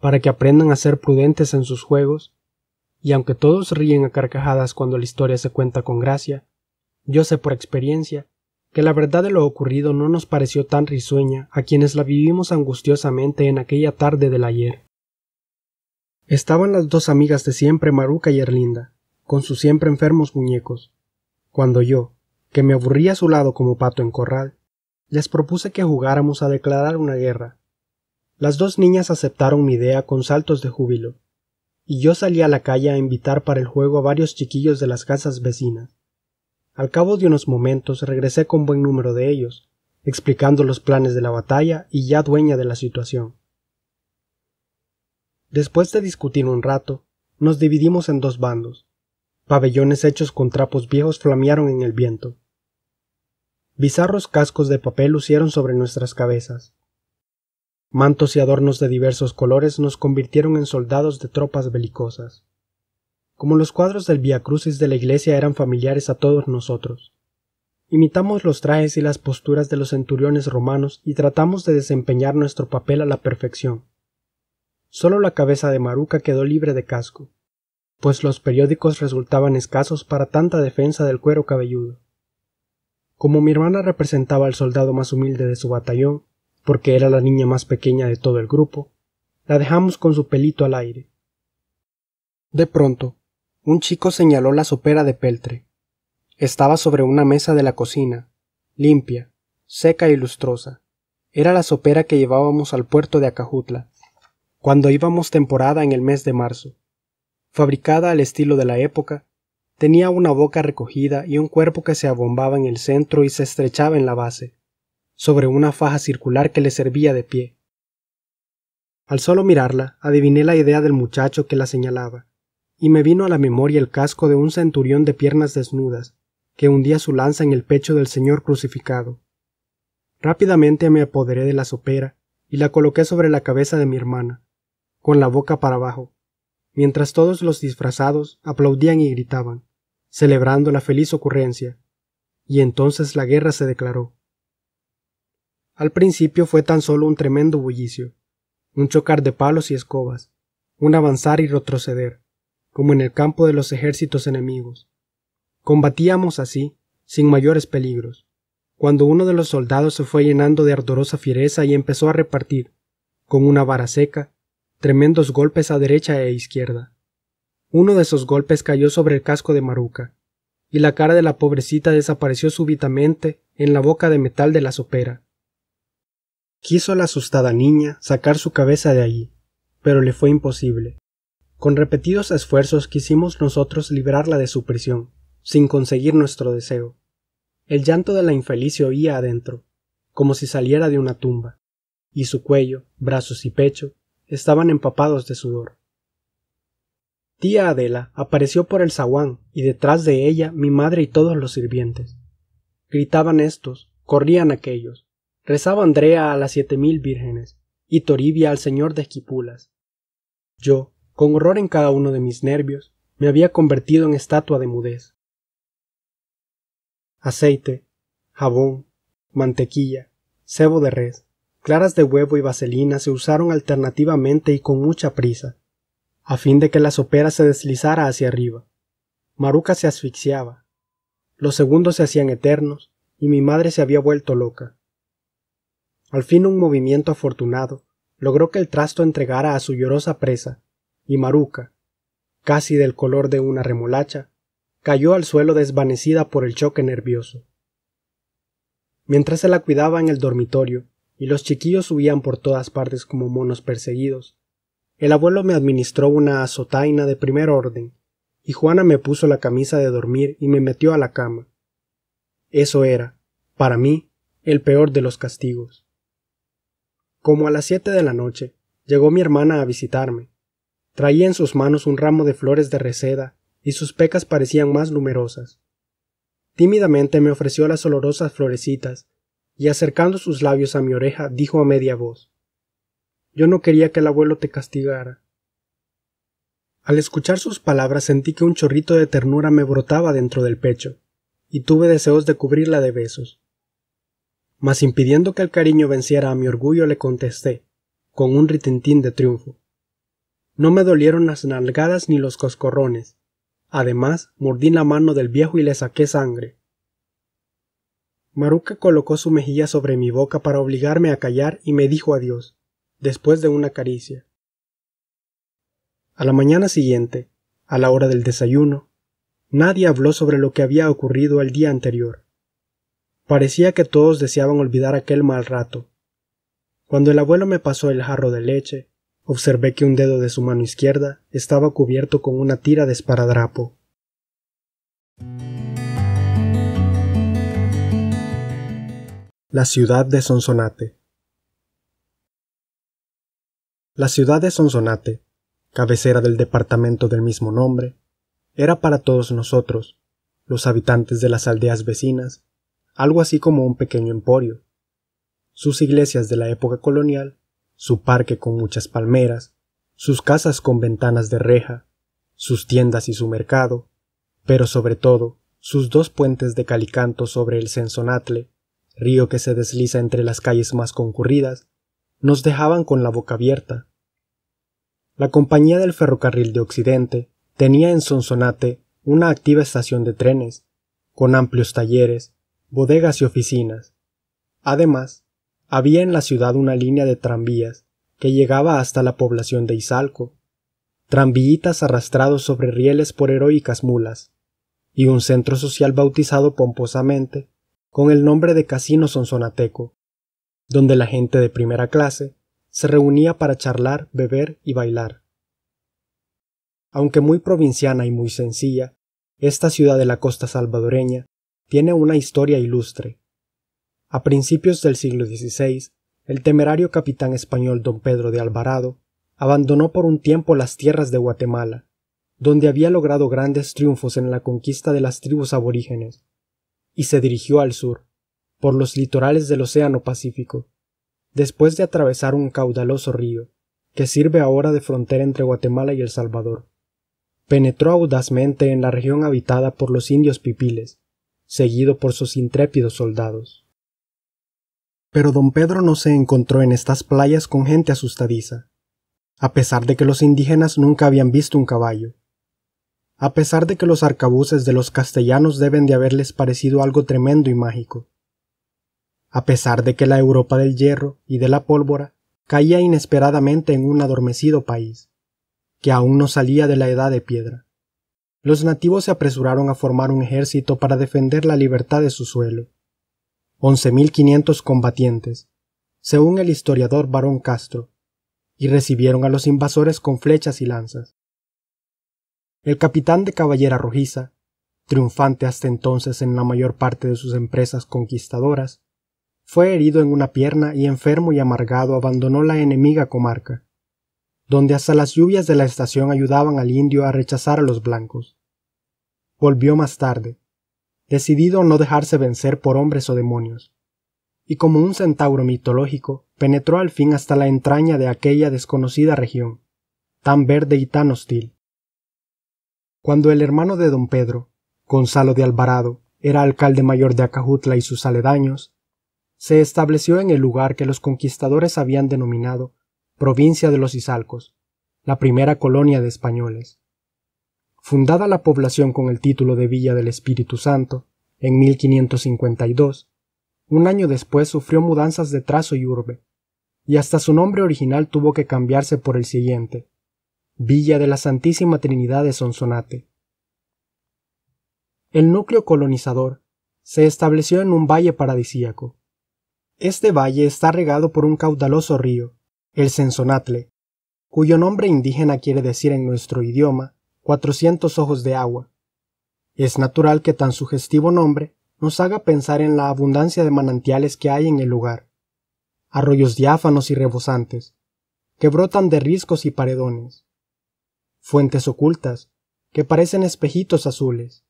para que aprendan a ser prudentes en sus juegos, y aunque todos ríen a carcajadas cuando la historia se cuenta con gracia, yo sé por experiencia que la verdad de lo ocurrido no nos pareció tan risueña a quienes la vivimos angustiosamente en aquella tarde del ayer. Estaban las dos amigas de siempre, Maruca y Erlinda, con sus siempre enfermos muñecos, cuando yo, que me aburría a su lado como pato en corral, les propuse que jugáramos a declarar una guerra. Las dos niñas aceptaron mi idea con saltos de júbilo, y yo salí a la calle a invitar para el juego a varios chiquillos de las casas vecinas. Al cabo de unos momentos regresé con buen número de ellos, explicando los planes de la batalla y ya dueña de la situación. Después de discutir un rato, nos dividimos en dos bandos. Pabellones hechos con trapos viejos flamearon en el viento. Bizarros cascos de papel lucieron sobre nuestras cabezas. Mantos y adornos de diversos colores nos convirtieron en soldados de tropas belicosas. Como los cuadros del Via Crucis de la iglesia eran familiares a todos nosotros, imitamos los trajes y las posturas de los centuriones romanos y tratamos de desempeñar nuestro papel a la perfección. Solo la cabeza de Maruca quedó libre de casco, pues los periódicos resultaban escasos para tanta defensa del cuero cabelludo. Como mi hermana representaba al soldado más humilde de su batallón, porque era la niña más pequeña de todo el grupo, la dejamos con su pelito al aire. De pronto, un chico señaló la sopera de peltre. Estaba sobre una mesa de la cocina, limpia, seca y lustrosa. Era la sopera que llevábamos al puerto de Acajutla, cuando íbamos temporada en el mes de marzo. Fabricada al estilo de la época, tenía una boca recogida y un cuerpo que se abombaba en el centro y se estrechaba en la base, sobre una faja circular que le servía de pie. Al solo mirarla, adiviné la idea del muchacho que la señalaba y me vino a la memoria el casco de un centurión de piernas desnudas, que hundía su lanza en el pecho del Señor crucificado. Rápidamente me apoderé de la sopera y la coloqué sobre la cabeza de mi hermana, con la boca para abajo, mientras todos los disfrazados aplaudían y gritaban, celebrando la feliz ocurrencia, y entonces la guerra se declaró. Al principio fue tan solo un tremendo bullicio, un chocar de palos y escobas, un avanzar y retroceder, como en el campo de los ejércitos enemigos. Combatíamos así, sin mayores peligros, cuando uno de los soldados se fue llenando de ardorosa fiereza y empezó a repartir, con una vara seca, tremendos golpes a derecha e izquierda. Uno de esos golpes cayó sobre el casco de Maruca, y la cara de la pobrecita desapareció súbitamente en la boca de metal de la sopera. Quiso la asustada niña sacar su cabeza de allí, pero le fue imposible. Con repetidos esfuerzos quisimos nosotros librarla de su prisión, sin conseguir nuestro deseo. El llanto de la infeliz se oía adentro, como si saliera de una tumba, y su cuello, brazos y pecho estaban empapados de sudor. Tía Adela apareció por el zaguán y detrás de ella mi madre y todos los sirvientes. Gritaban estos, corrían aquellos, rezaba Andrea a las siete mil vírgenes y Toribia al señor de Esquipulas. Yo, con horror en cada uno de mis nervios, me había convertido en estatua de mudez. Aceite, jabón, mantequilla, cebo de res, claras de huevo y vaselina se usaron alternativamente y con mucha prisa, a fin de que la sopera se deslizara hacia arriba. Maruca se asfixiaba. Los segundos se hacían eternos y mi madre se había vuelto loca. Al fin un movimiento afortunado logró que el trasto entregara a su llorosa presa, y Maruca, casi del color de una remolacha, cayó al suelo desvanecida por el choque nervioso. Mientras se la cuidaba en el dormitorio y los chiquillos subían por todas partes como monos perseguidos, el abuelo me administró una azotaina de primer orden, y Juana me puso la camisa de dormir y me metió a la cama. Eso era, para mí, el peor de los castigos. Como a las siete de la noche, llegó mi hermana a visitarme, Traía en sus manos un ramo de flores de reseda, y sus pecas parecían más numerosas. Tímidamente me ofreció las olorosas florecitas, y acercando sus labios a mi oreja, dijo a media voz Yo no quería que el abuelo te castigara. Al escuchar sus palabras sentí que un chorrito de ternura me brotaba dentro del pecho, y tuve deseos de cubrirla de besos. Mas impidiendo que el cariño venciera a mi orgullo, le contesté, con un ritintín de triunfo no me dolieron las nalgadas ni los coscorrones. Además, mordí la mano del viejo y le saqué sangre. Maruca colocó su mejilla sobre mi boca para obligarme a callar y me dijo adiós, después de una caricia. A la mañana siguiente, a la hora del desayuno, nadie habló sobre lo que había ocurrido el día anterior. Parecía que todos deseaban olvidar aquel mal rato. Cuando el abuelo me pasó el jarro de leche, Observé que un dedo de su mano izquierda estaba cubierto con una tira de esparadrapo. La ciudad de Sonsonate. La ciudad de Sonsonate, cabecera del departamento del mismo nombre, era para todos nosotros, los habitantes de las aldeas vecinas, algo así como un pequeño emporio. Sus iglesias de la época colonial su parque con muchas palmeras, sus casas con ventanas de reja, sus tiendas y su mercado, pero sobre todo sus dos puentes de calicanto sobre el Sensonatle, río que se desliza entre las calles más concurridas, nos dejaban con la boca abierta. La compañía del ferrocarril de Occidente tenía en Sonsonate una activa estación de trenes, con amplios talleres, bodegas y oficinas. Además, había en la ciudad una línea de tranvías que llegaba hasta la población de Izalco, tranvillitas arrastrados sobre rieles por heroicas mulas, y un centro social bautizado pomposamente con el nombre de Casino Sonsonateco, donde la gente de primera clase se reunía para charlar, beber y bailar. Aunque muy provinciana y muy sencilla, esta ciudad de la costa salvadoreña tiene una historia ilustre, a principios del siglo XVI, el temerario capitán español don Pedro de Alvarado abandonó por un tiempo las tierras de Guatemala, donde había logrado grandes triunfos en la conquista de las tribus aborígenes, y se dirigió al sur, por los litorales del Océano Pacífico, después de atravesar un caudaloso río, que sirve ahora de frontera entre Guatemala y El Salvador. Penetró audazmente en la región habitada por los indios pipiles, seguido por sus intrépidos soldados. Pero don Pedro no se encontró en estas playas con gente asustadiza, a pesar de que los indígenas nunca habían visto un caballo. A pesar de que los arcabuces de los castellanos deben de haberles parecido algo tremendo y mágico. A pesar de que la Europa del hierro y de la pólvora caía inesperadamente en un adormecido país, que aún no salía de la edad de piedra. Los nativos se apresuraron a formar un ejército para defender la libertad de su suelo 11.500 combatientes, según el historiador Barón Castro, y recibieron a los invasores con flechas y lanzas. El capitán de caballera rojiza, triunfante hasta entonces en la mayor parte de sus empresas conquistadoras, fue herido en una pierna y enfermo y amargado abandonó la enemiga comarca, donde hasta las lluvias de la estación ayudaban al indio a rechazar a los blancos. Volvió más tarde, decidido no dejarse vencer por hombres o demonios, y como un centauro mitológico, penetró al fin hasta la entraña de aquella desconocida región, tan verde y tan hostil. Cuando el hermano de don Pedro, Gonzalo de Alvarado, era alcalde mayor de Acajutla y sus aledaños, se estableció en el lugar que los conquistadores habían denominado provincia de los Izalcos, la primera colonia de españoles fundada la población con el título de Villa del Espíritu Santo, en 1552, un año después sufrió mudanzas de trazo y urbe, y hasta su nombre original tuvo que cambiarse por el siguiente, Villa de la Santísima Trinidad de Sonsonate. El núcleo colonizador se estableció en un valle paradisíaco. Este valle está regado por un caudaloso río, el Sensonatle, cuyo nombre indígena quiere decir en nuestro idioma 400 ojos de agua. Es natural que tan sugestivo nombre nos haga pensar en la abundancia de manantiales que hay en el lugar, arroyos diáfanos y rebosantes, que brotan de riscos y paredones, fuentes ocultas, que parecen espejitos azules,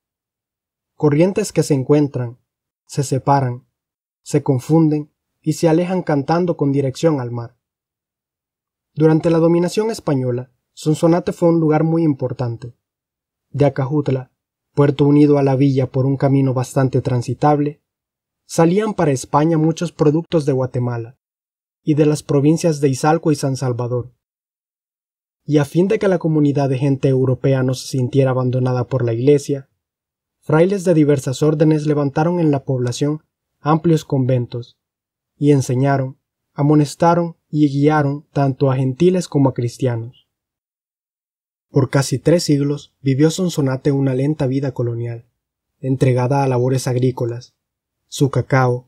corrientes que se encuentran, se separan, se confunden y se alejan cantando con dirección al mar. Durante la dominación española, Sonsonate fue un lugar muy importante. De Acajutla, puerto unido a la villa por un camino bastante transitable, salían para España muchos productos de Guatemala y de las provincias de Izalco y San Salvador. Y a fin de que la comunidad de gente europea no se sintiera abandonada por la Iglesia, frailes de diversas órdenes levantaron en la población amplios conventos, y enseñaron, amonestaron y guiaron tanto a gentiles como a cristianos. Por casi tres siglos vivió Sonsonate una lenta vida colonial, entregada a labores agrícolas. Su cacao,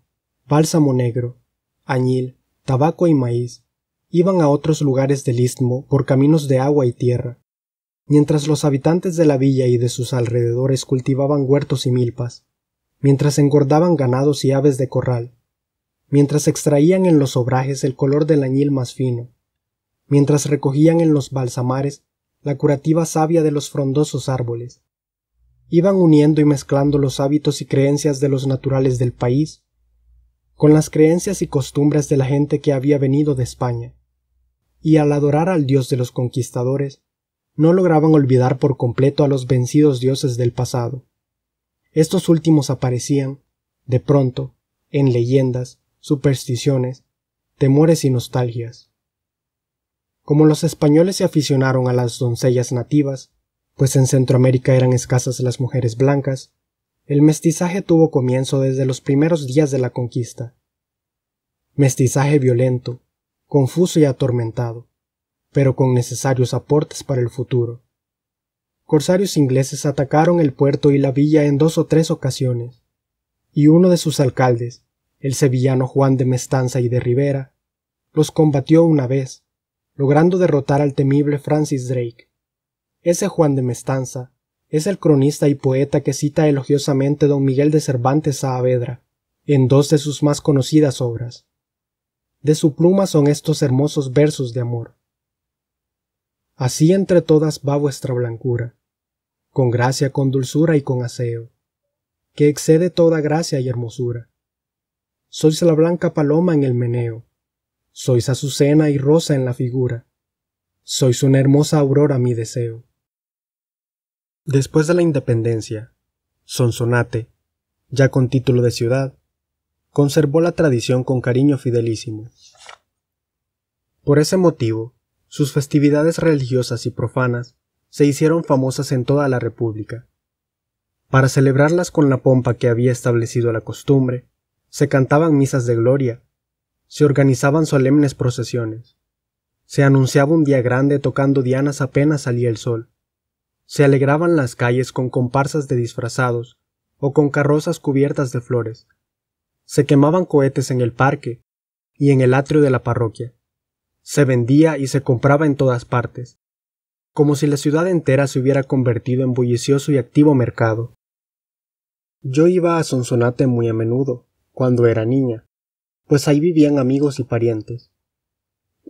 bálsamo negro, añil, tabaco y maíz iban a otros lugares del istmo por caminos de agua y tierra. Mientras los habitantes de la villa y de sus alrededores cultivaban huertos y milpas, mientras engordaban ganados y aves de corral, mientras extraían en los obrajes el color del añil más fino, mientras recogían en los balsamares la curativa savia de los frondosos árboles. Iban uniendo y mezclando los hábitos y creencias de los naturales del país con las creencias y costumbres de la gente que había venido de España. Y al adorar al dios de los conquistadores, no lograban olvidar por completo a los vencidos dioses del pasado. Estos últimos aparecían, de pronto, en leyendas, supersticiones, temores y nostalgias como los españoles se aficionaron a las doncellas nativas, pues en Centroamérica eran escasas las mujeres blancas, el mestizaje tuvo comienzo desde los primeros días de la conquista. Mestizaje violento, confuso y atormentado, pero con necesarios aportes para el futuro. Corsarios ingleses atacaron el puerto y la villa en dos o tres ocasiones, y uno de sus alcaldes, el sevillano Juan de Mestanza y de Rivera, los combatió una vez, logrando derrotar al temible Francis Drake. Ese Juan de Mestanza es el cronista y poeta que cita elogiosamente don Miguel de Cervantes Saavedra en dos de sus más conocidas obras. De su pluma son estos hermosos versos de amor. Así entre todas va vuestra blancura, con gracia, con dulzura y con aseo, que excede toda gracia y hermosura. Sois la blanca paloma en el meneo, sois azucena y rosa en la figura. Sois una hermosa aurora mi deseo. Después de la independencia, Sonsonate, ya con título de ciudad, conservó la tradición con cariño fidelísimo. Por ese motivo, sus festividades religiosas y profanas se hicieron famosas en toda la República. Para celebrarlas con la pompa que había establecido la costumbre, se cantaban misas de gloria se organizaban solemnes procesiones. Se anunciaba un día grande tocando dianas apenas salía el sol. Se alegraban las calles con comparsas de disfrazados o con carrozas cubiertas de flores. Se quemaban cohetes en el parque y en el atrio de la parroquia. Se vendía y se compraba en todas partes, como si la ciudad entera se hubiera convertido en bullicioso y activo mercado. Yo iba a Sonsonate muy a menudo, cuando era niña, pues ahí vivían amigos y parientes.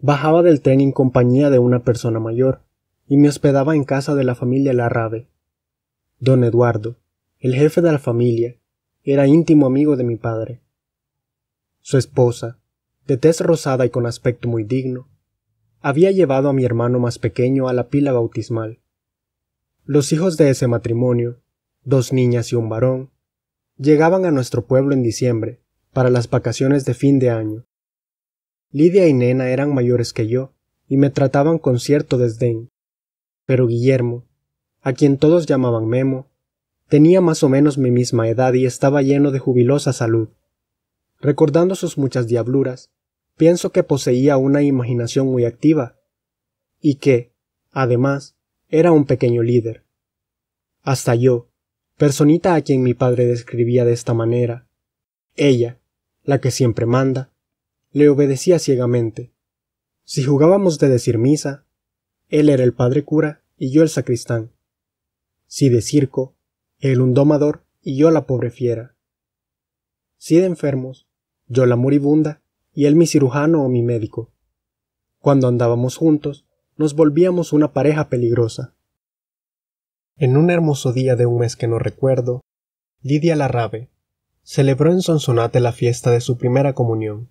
Bajaba del tren en compañía de una persona mayor, y me hospedaba en casa de la familia Larrabe. Don Eduardo, el jefe de la familia, era íntimo amigo de mi padre. Su esposa, de tez rosada y con aspecto muy digno, había llevado a mi hermano más pequeño a la pila bautismal. Los hijos de ese matrimonio, dos niñas y un varón, llegaban a nuestro pueblo en diciembre, para las vacaciones de fin de año. Lidia y Nena eran mayores que yo, y me trataban con cierto desdén. Pero Guillermo, a quien todos llamaban Memo, tenía más o menos mi misma edad y estaba lleno de jubilosa salud. Recordando sus muchas diabluras, pienso que poseía una imaginación muy activa, y que, además, era un pequeño líder. Hasta yo, personita a quien mi padre describía de esta manera, ella, la que siempre manda, le obedecía ciegamente. Si jugábamos de decir misa, él era el padre cura y yo el sacristán. Si de circo, él un domador y yo la pobre fiera. Si de enfermos, yo la moribunda y él mi cirujano o mi médico. Cuando andábamos juntos, nos volvíamos una pareja peligrosa. En un hermoso día de un mes que no recuerdo, Lidia Larrabe, celebró en Sonsonate la fiesta de su primera comunión.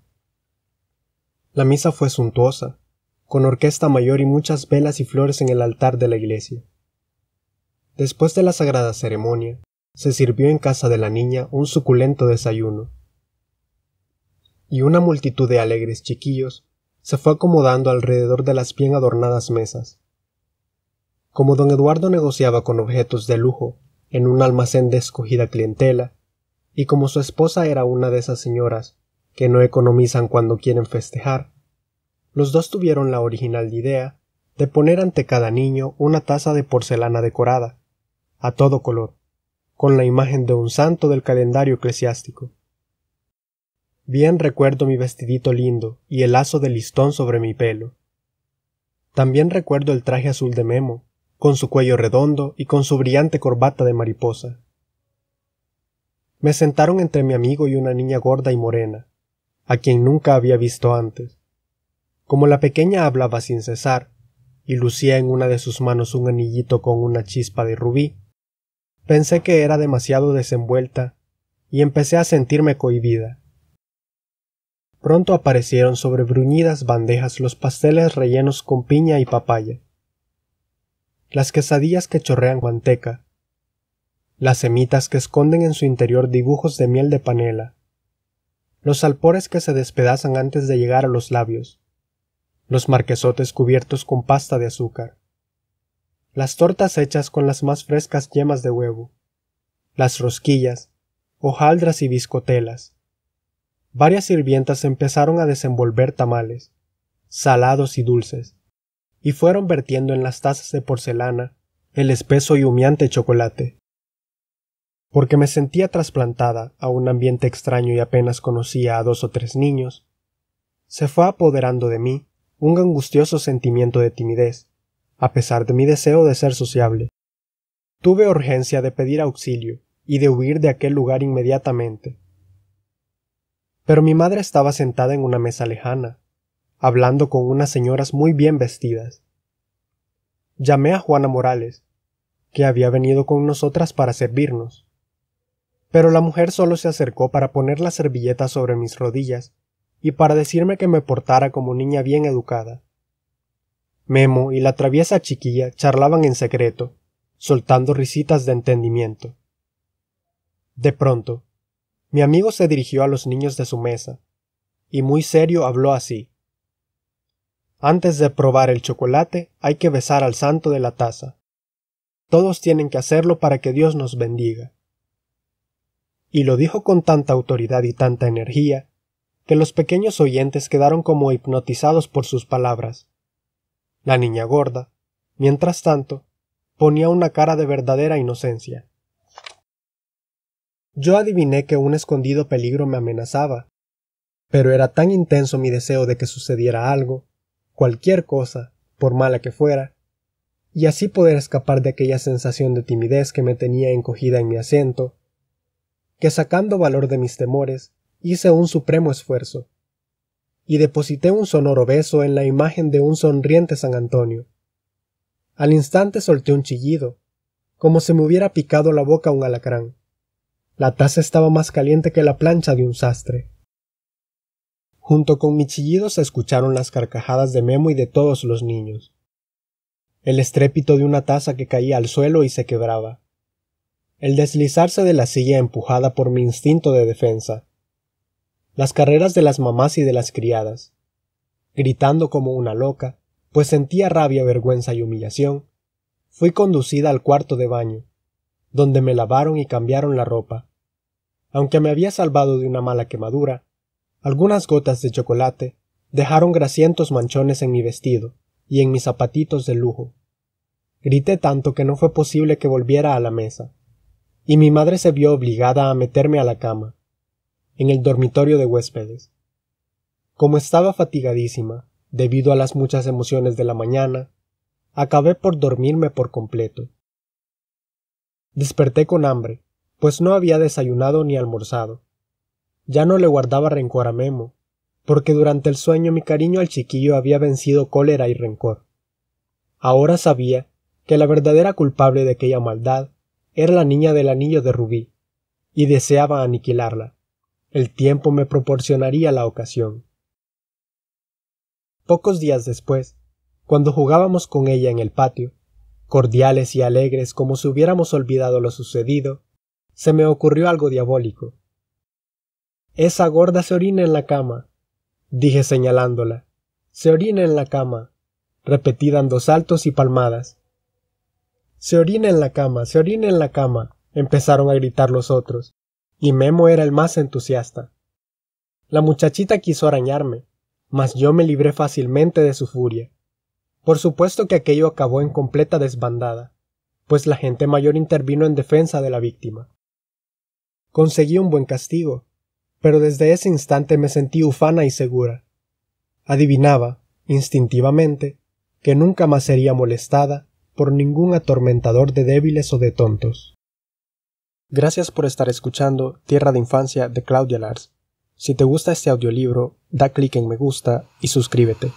La misa fue suntuosa, con orquesta mayor y muchas velas y flores en el altar de la iglesia. Después de la sagrada ceremonia, se sirvió en casa de la niña un suculento desayuno. Y una multitud de alegres chiquillos se fue acomodando alrededor de las bien adornadas mesas. Como don Eduardo negociaba con objetos de lujo en un almacén de escogida clientela, y como su esposa era una de esas señoras, que no economizan cuando quieren festejar, los dos tuvieron la original idea de poner ante cada niño una taza de porcelana decorada, a todo color, con la imagen de un santo del calendario eclesiástico. Bien recuerdo mi vestidito lindo y el lazo de listón sobre mi pelo. También recuerdo el traje azul de Memo, con su cuello redondo y con su brillante corbata de mariposa. Me sentaron entre mi amigo y una niña gorda y morena, a quien nunca había visto antes. Como la pequeña hablaba sin cesar, y lucía en una de sus manos un anillito con una chispa de rubí, pensé que era demasiado desenvuelta y empecé a sentirme cohibida. Pronto aparecieron sobre bruñidas bandejas los pasteles rellenos con piña y papaya, las quesadillas que chorrean guanteca, las semitas que esconden en su interior dibujos de miel de panela, los alpores que se despedazan antes de llegar a los labios, los marquesotes cubiertos con pasta de azúcar, las tortas hechas con las más frescas yemas de huevo, las rosquillas, hojaldras y biscotelas. Varias sirvientas empezaron a desenvolver tamales, salados y dulces, y fueron vertiendo en las tazas de porcelana el espeso y humeante chocolate porque me sentía trasplantada a un ambiente extraño y apenas conocía a dos o tres niños, se fue apoderando de mí un angustioso sentimiento de timidez, a pesar de mi deseo de ser sociable. Tuve urgencia de pedir auxilio y de huir de aquel lugar inmediatamente. Pero mi madre estaba sentada en una mesa lejana, hablando con unas señoras muy bien vestidas. Llamé a Juana Morales, que había venido con nosotras para servirnos. Pero la mujer solo se acercó para poner la servilleta sobre mis rodillas y para decirme que me portara como niña bien educada. Memo y la traviesa chiquilla charlaban en secreto, soltando risitas de entendimiento. De pronto, mi amigo se dirigió a los niños de su mesa, y muy serio habló así. Antes de probar el chocolate hay que besar al santo de la taza. Todos tienen que hacerlo para que Dios nos bendiga y lo dijo con tanta autoridad y tanta energía, que los pequeños oyentes quedaron como hipnotizados por sus palabras. La niña gorda, mientras tanto, ponía una cara de verdadera inocencia. Yo adiviné que un escondido peligro me amenazaba, pero era tan intenso mi deseo de que sucediera algo, cualquier cosa, por mala que fuera, y así poder escapar de aquella sensación de timidez que me tenía encogida en mi asiento, que sacando valor de mis temores, hice un supremo esfuerzo, y deposité un sonoro beso en la imagen de un sonriente San Antonio. Al instante solté un chillido, como si me hubiera picado la boca un alacrán. La taza estaba más caliente que la plancha de un sastre. Junto con mi chillido se escucharon las carcajadas de Memo y de todos los niños. El estrépito de una taza que caía al suelo y se quebraba el deslizarse de la silla empujada por mi instinto de defensa, las carreras de las mamás y de las criadas, gritando como una loca, pues sentía rabia, vergüenza y humillación, fui conducida al cuarto de baño, donde me lavaron y cambiaron la ropa. Aunque me había salvado de una mala quemadura, algunas gotas de chocolate dejaron grasientos manchones en mi vestido y en mis zapatitos de lujo. Grité tanto que no fue posible que volviera a la mesa, y mi madre se vio obligada a meterme a la cama, en el dormitorio de huéspedes. Como estaba fatigadísima, debido a las muchas emociones de la mañana, acabé por dormirme por completo. Desperté con hambre, pues no había desayunado ni almorzado. Ya no le guardaba rencor a Memo, porque durante el sueño mi cariño al chiquillo había vencido cólera y rencor. Ahora sabía que la verdadera culpable de aquella maldad era la niña del anillo de rubí, y deseaba aniquilarla. El tiempo me proporcionaría la ocasión. Pocos días después, cuando jugábamos con ella en el patio, cordiales y alegres como si hubiéramos olvidado lo sucedido, se me ocurrió algo diabólico. Esa gorda se orina en la cama, dije señalándola. Se orina en la cama, Repetí dando saltos y palmadas. Se orina en la cama, se orina en la cama, empezaron a gritar los otros, y Memo era el más entusiasta. La muchachita quiso arañarme, mas yo me libré fácilmente de su furia. Por supuesto que aquello acabó en completa desbandada, pues la gente mayor intervino en defensa de la víctima. Conseguí un buen castigo, pero desde ese instante me sentí ufana y segura. Adivinaba, instintivamente, que nunca más sería molestada por ningún atormentador de débiles o de tontos. Gracias por estar escuchando Tierra de Infancia de Claudia Lars. Si te gusta este audiolibro, da clic en me gusta y suscríbete.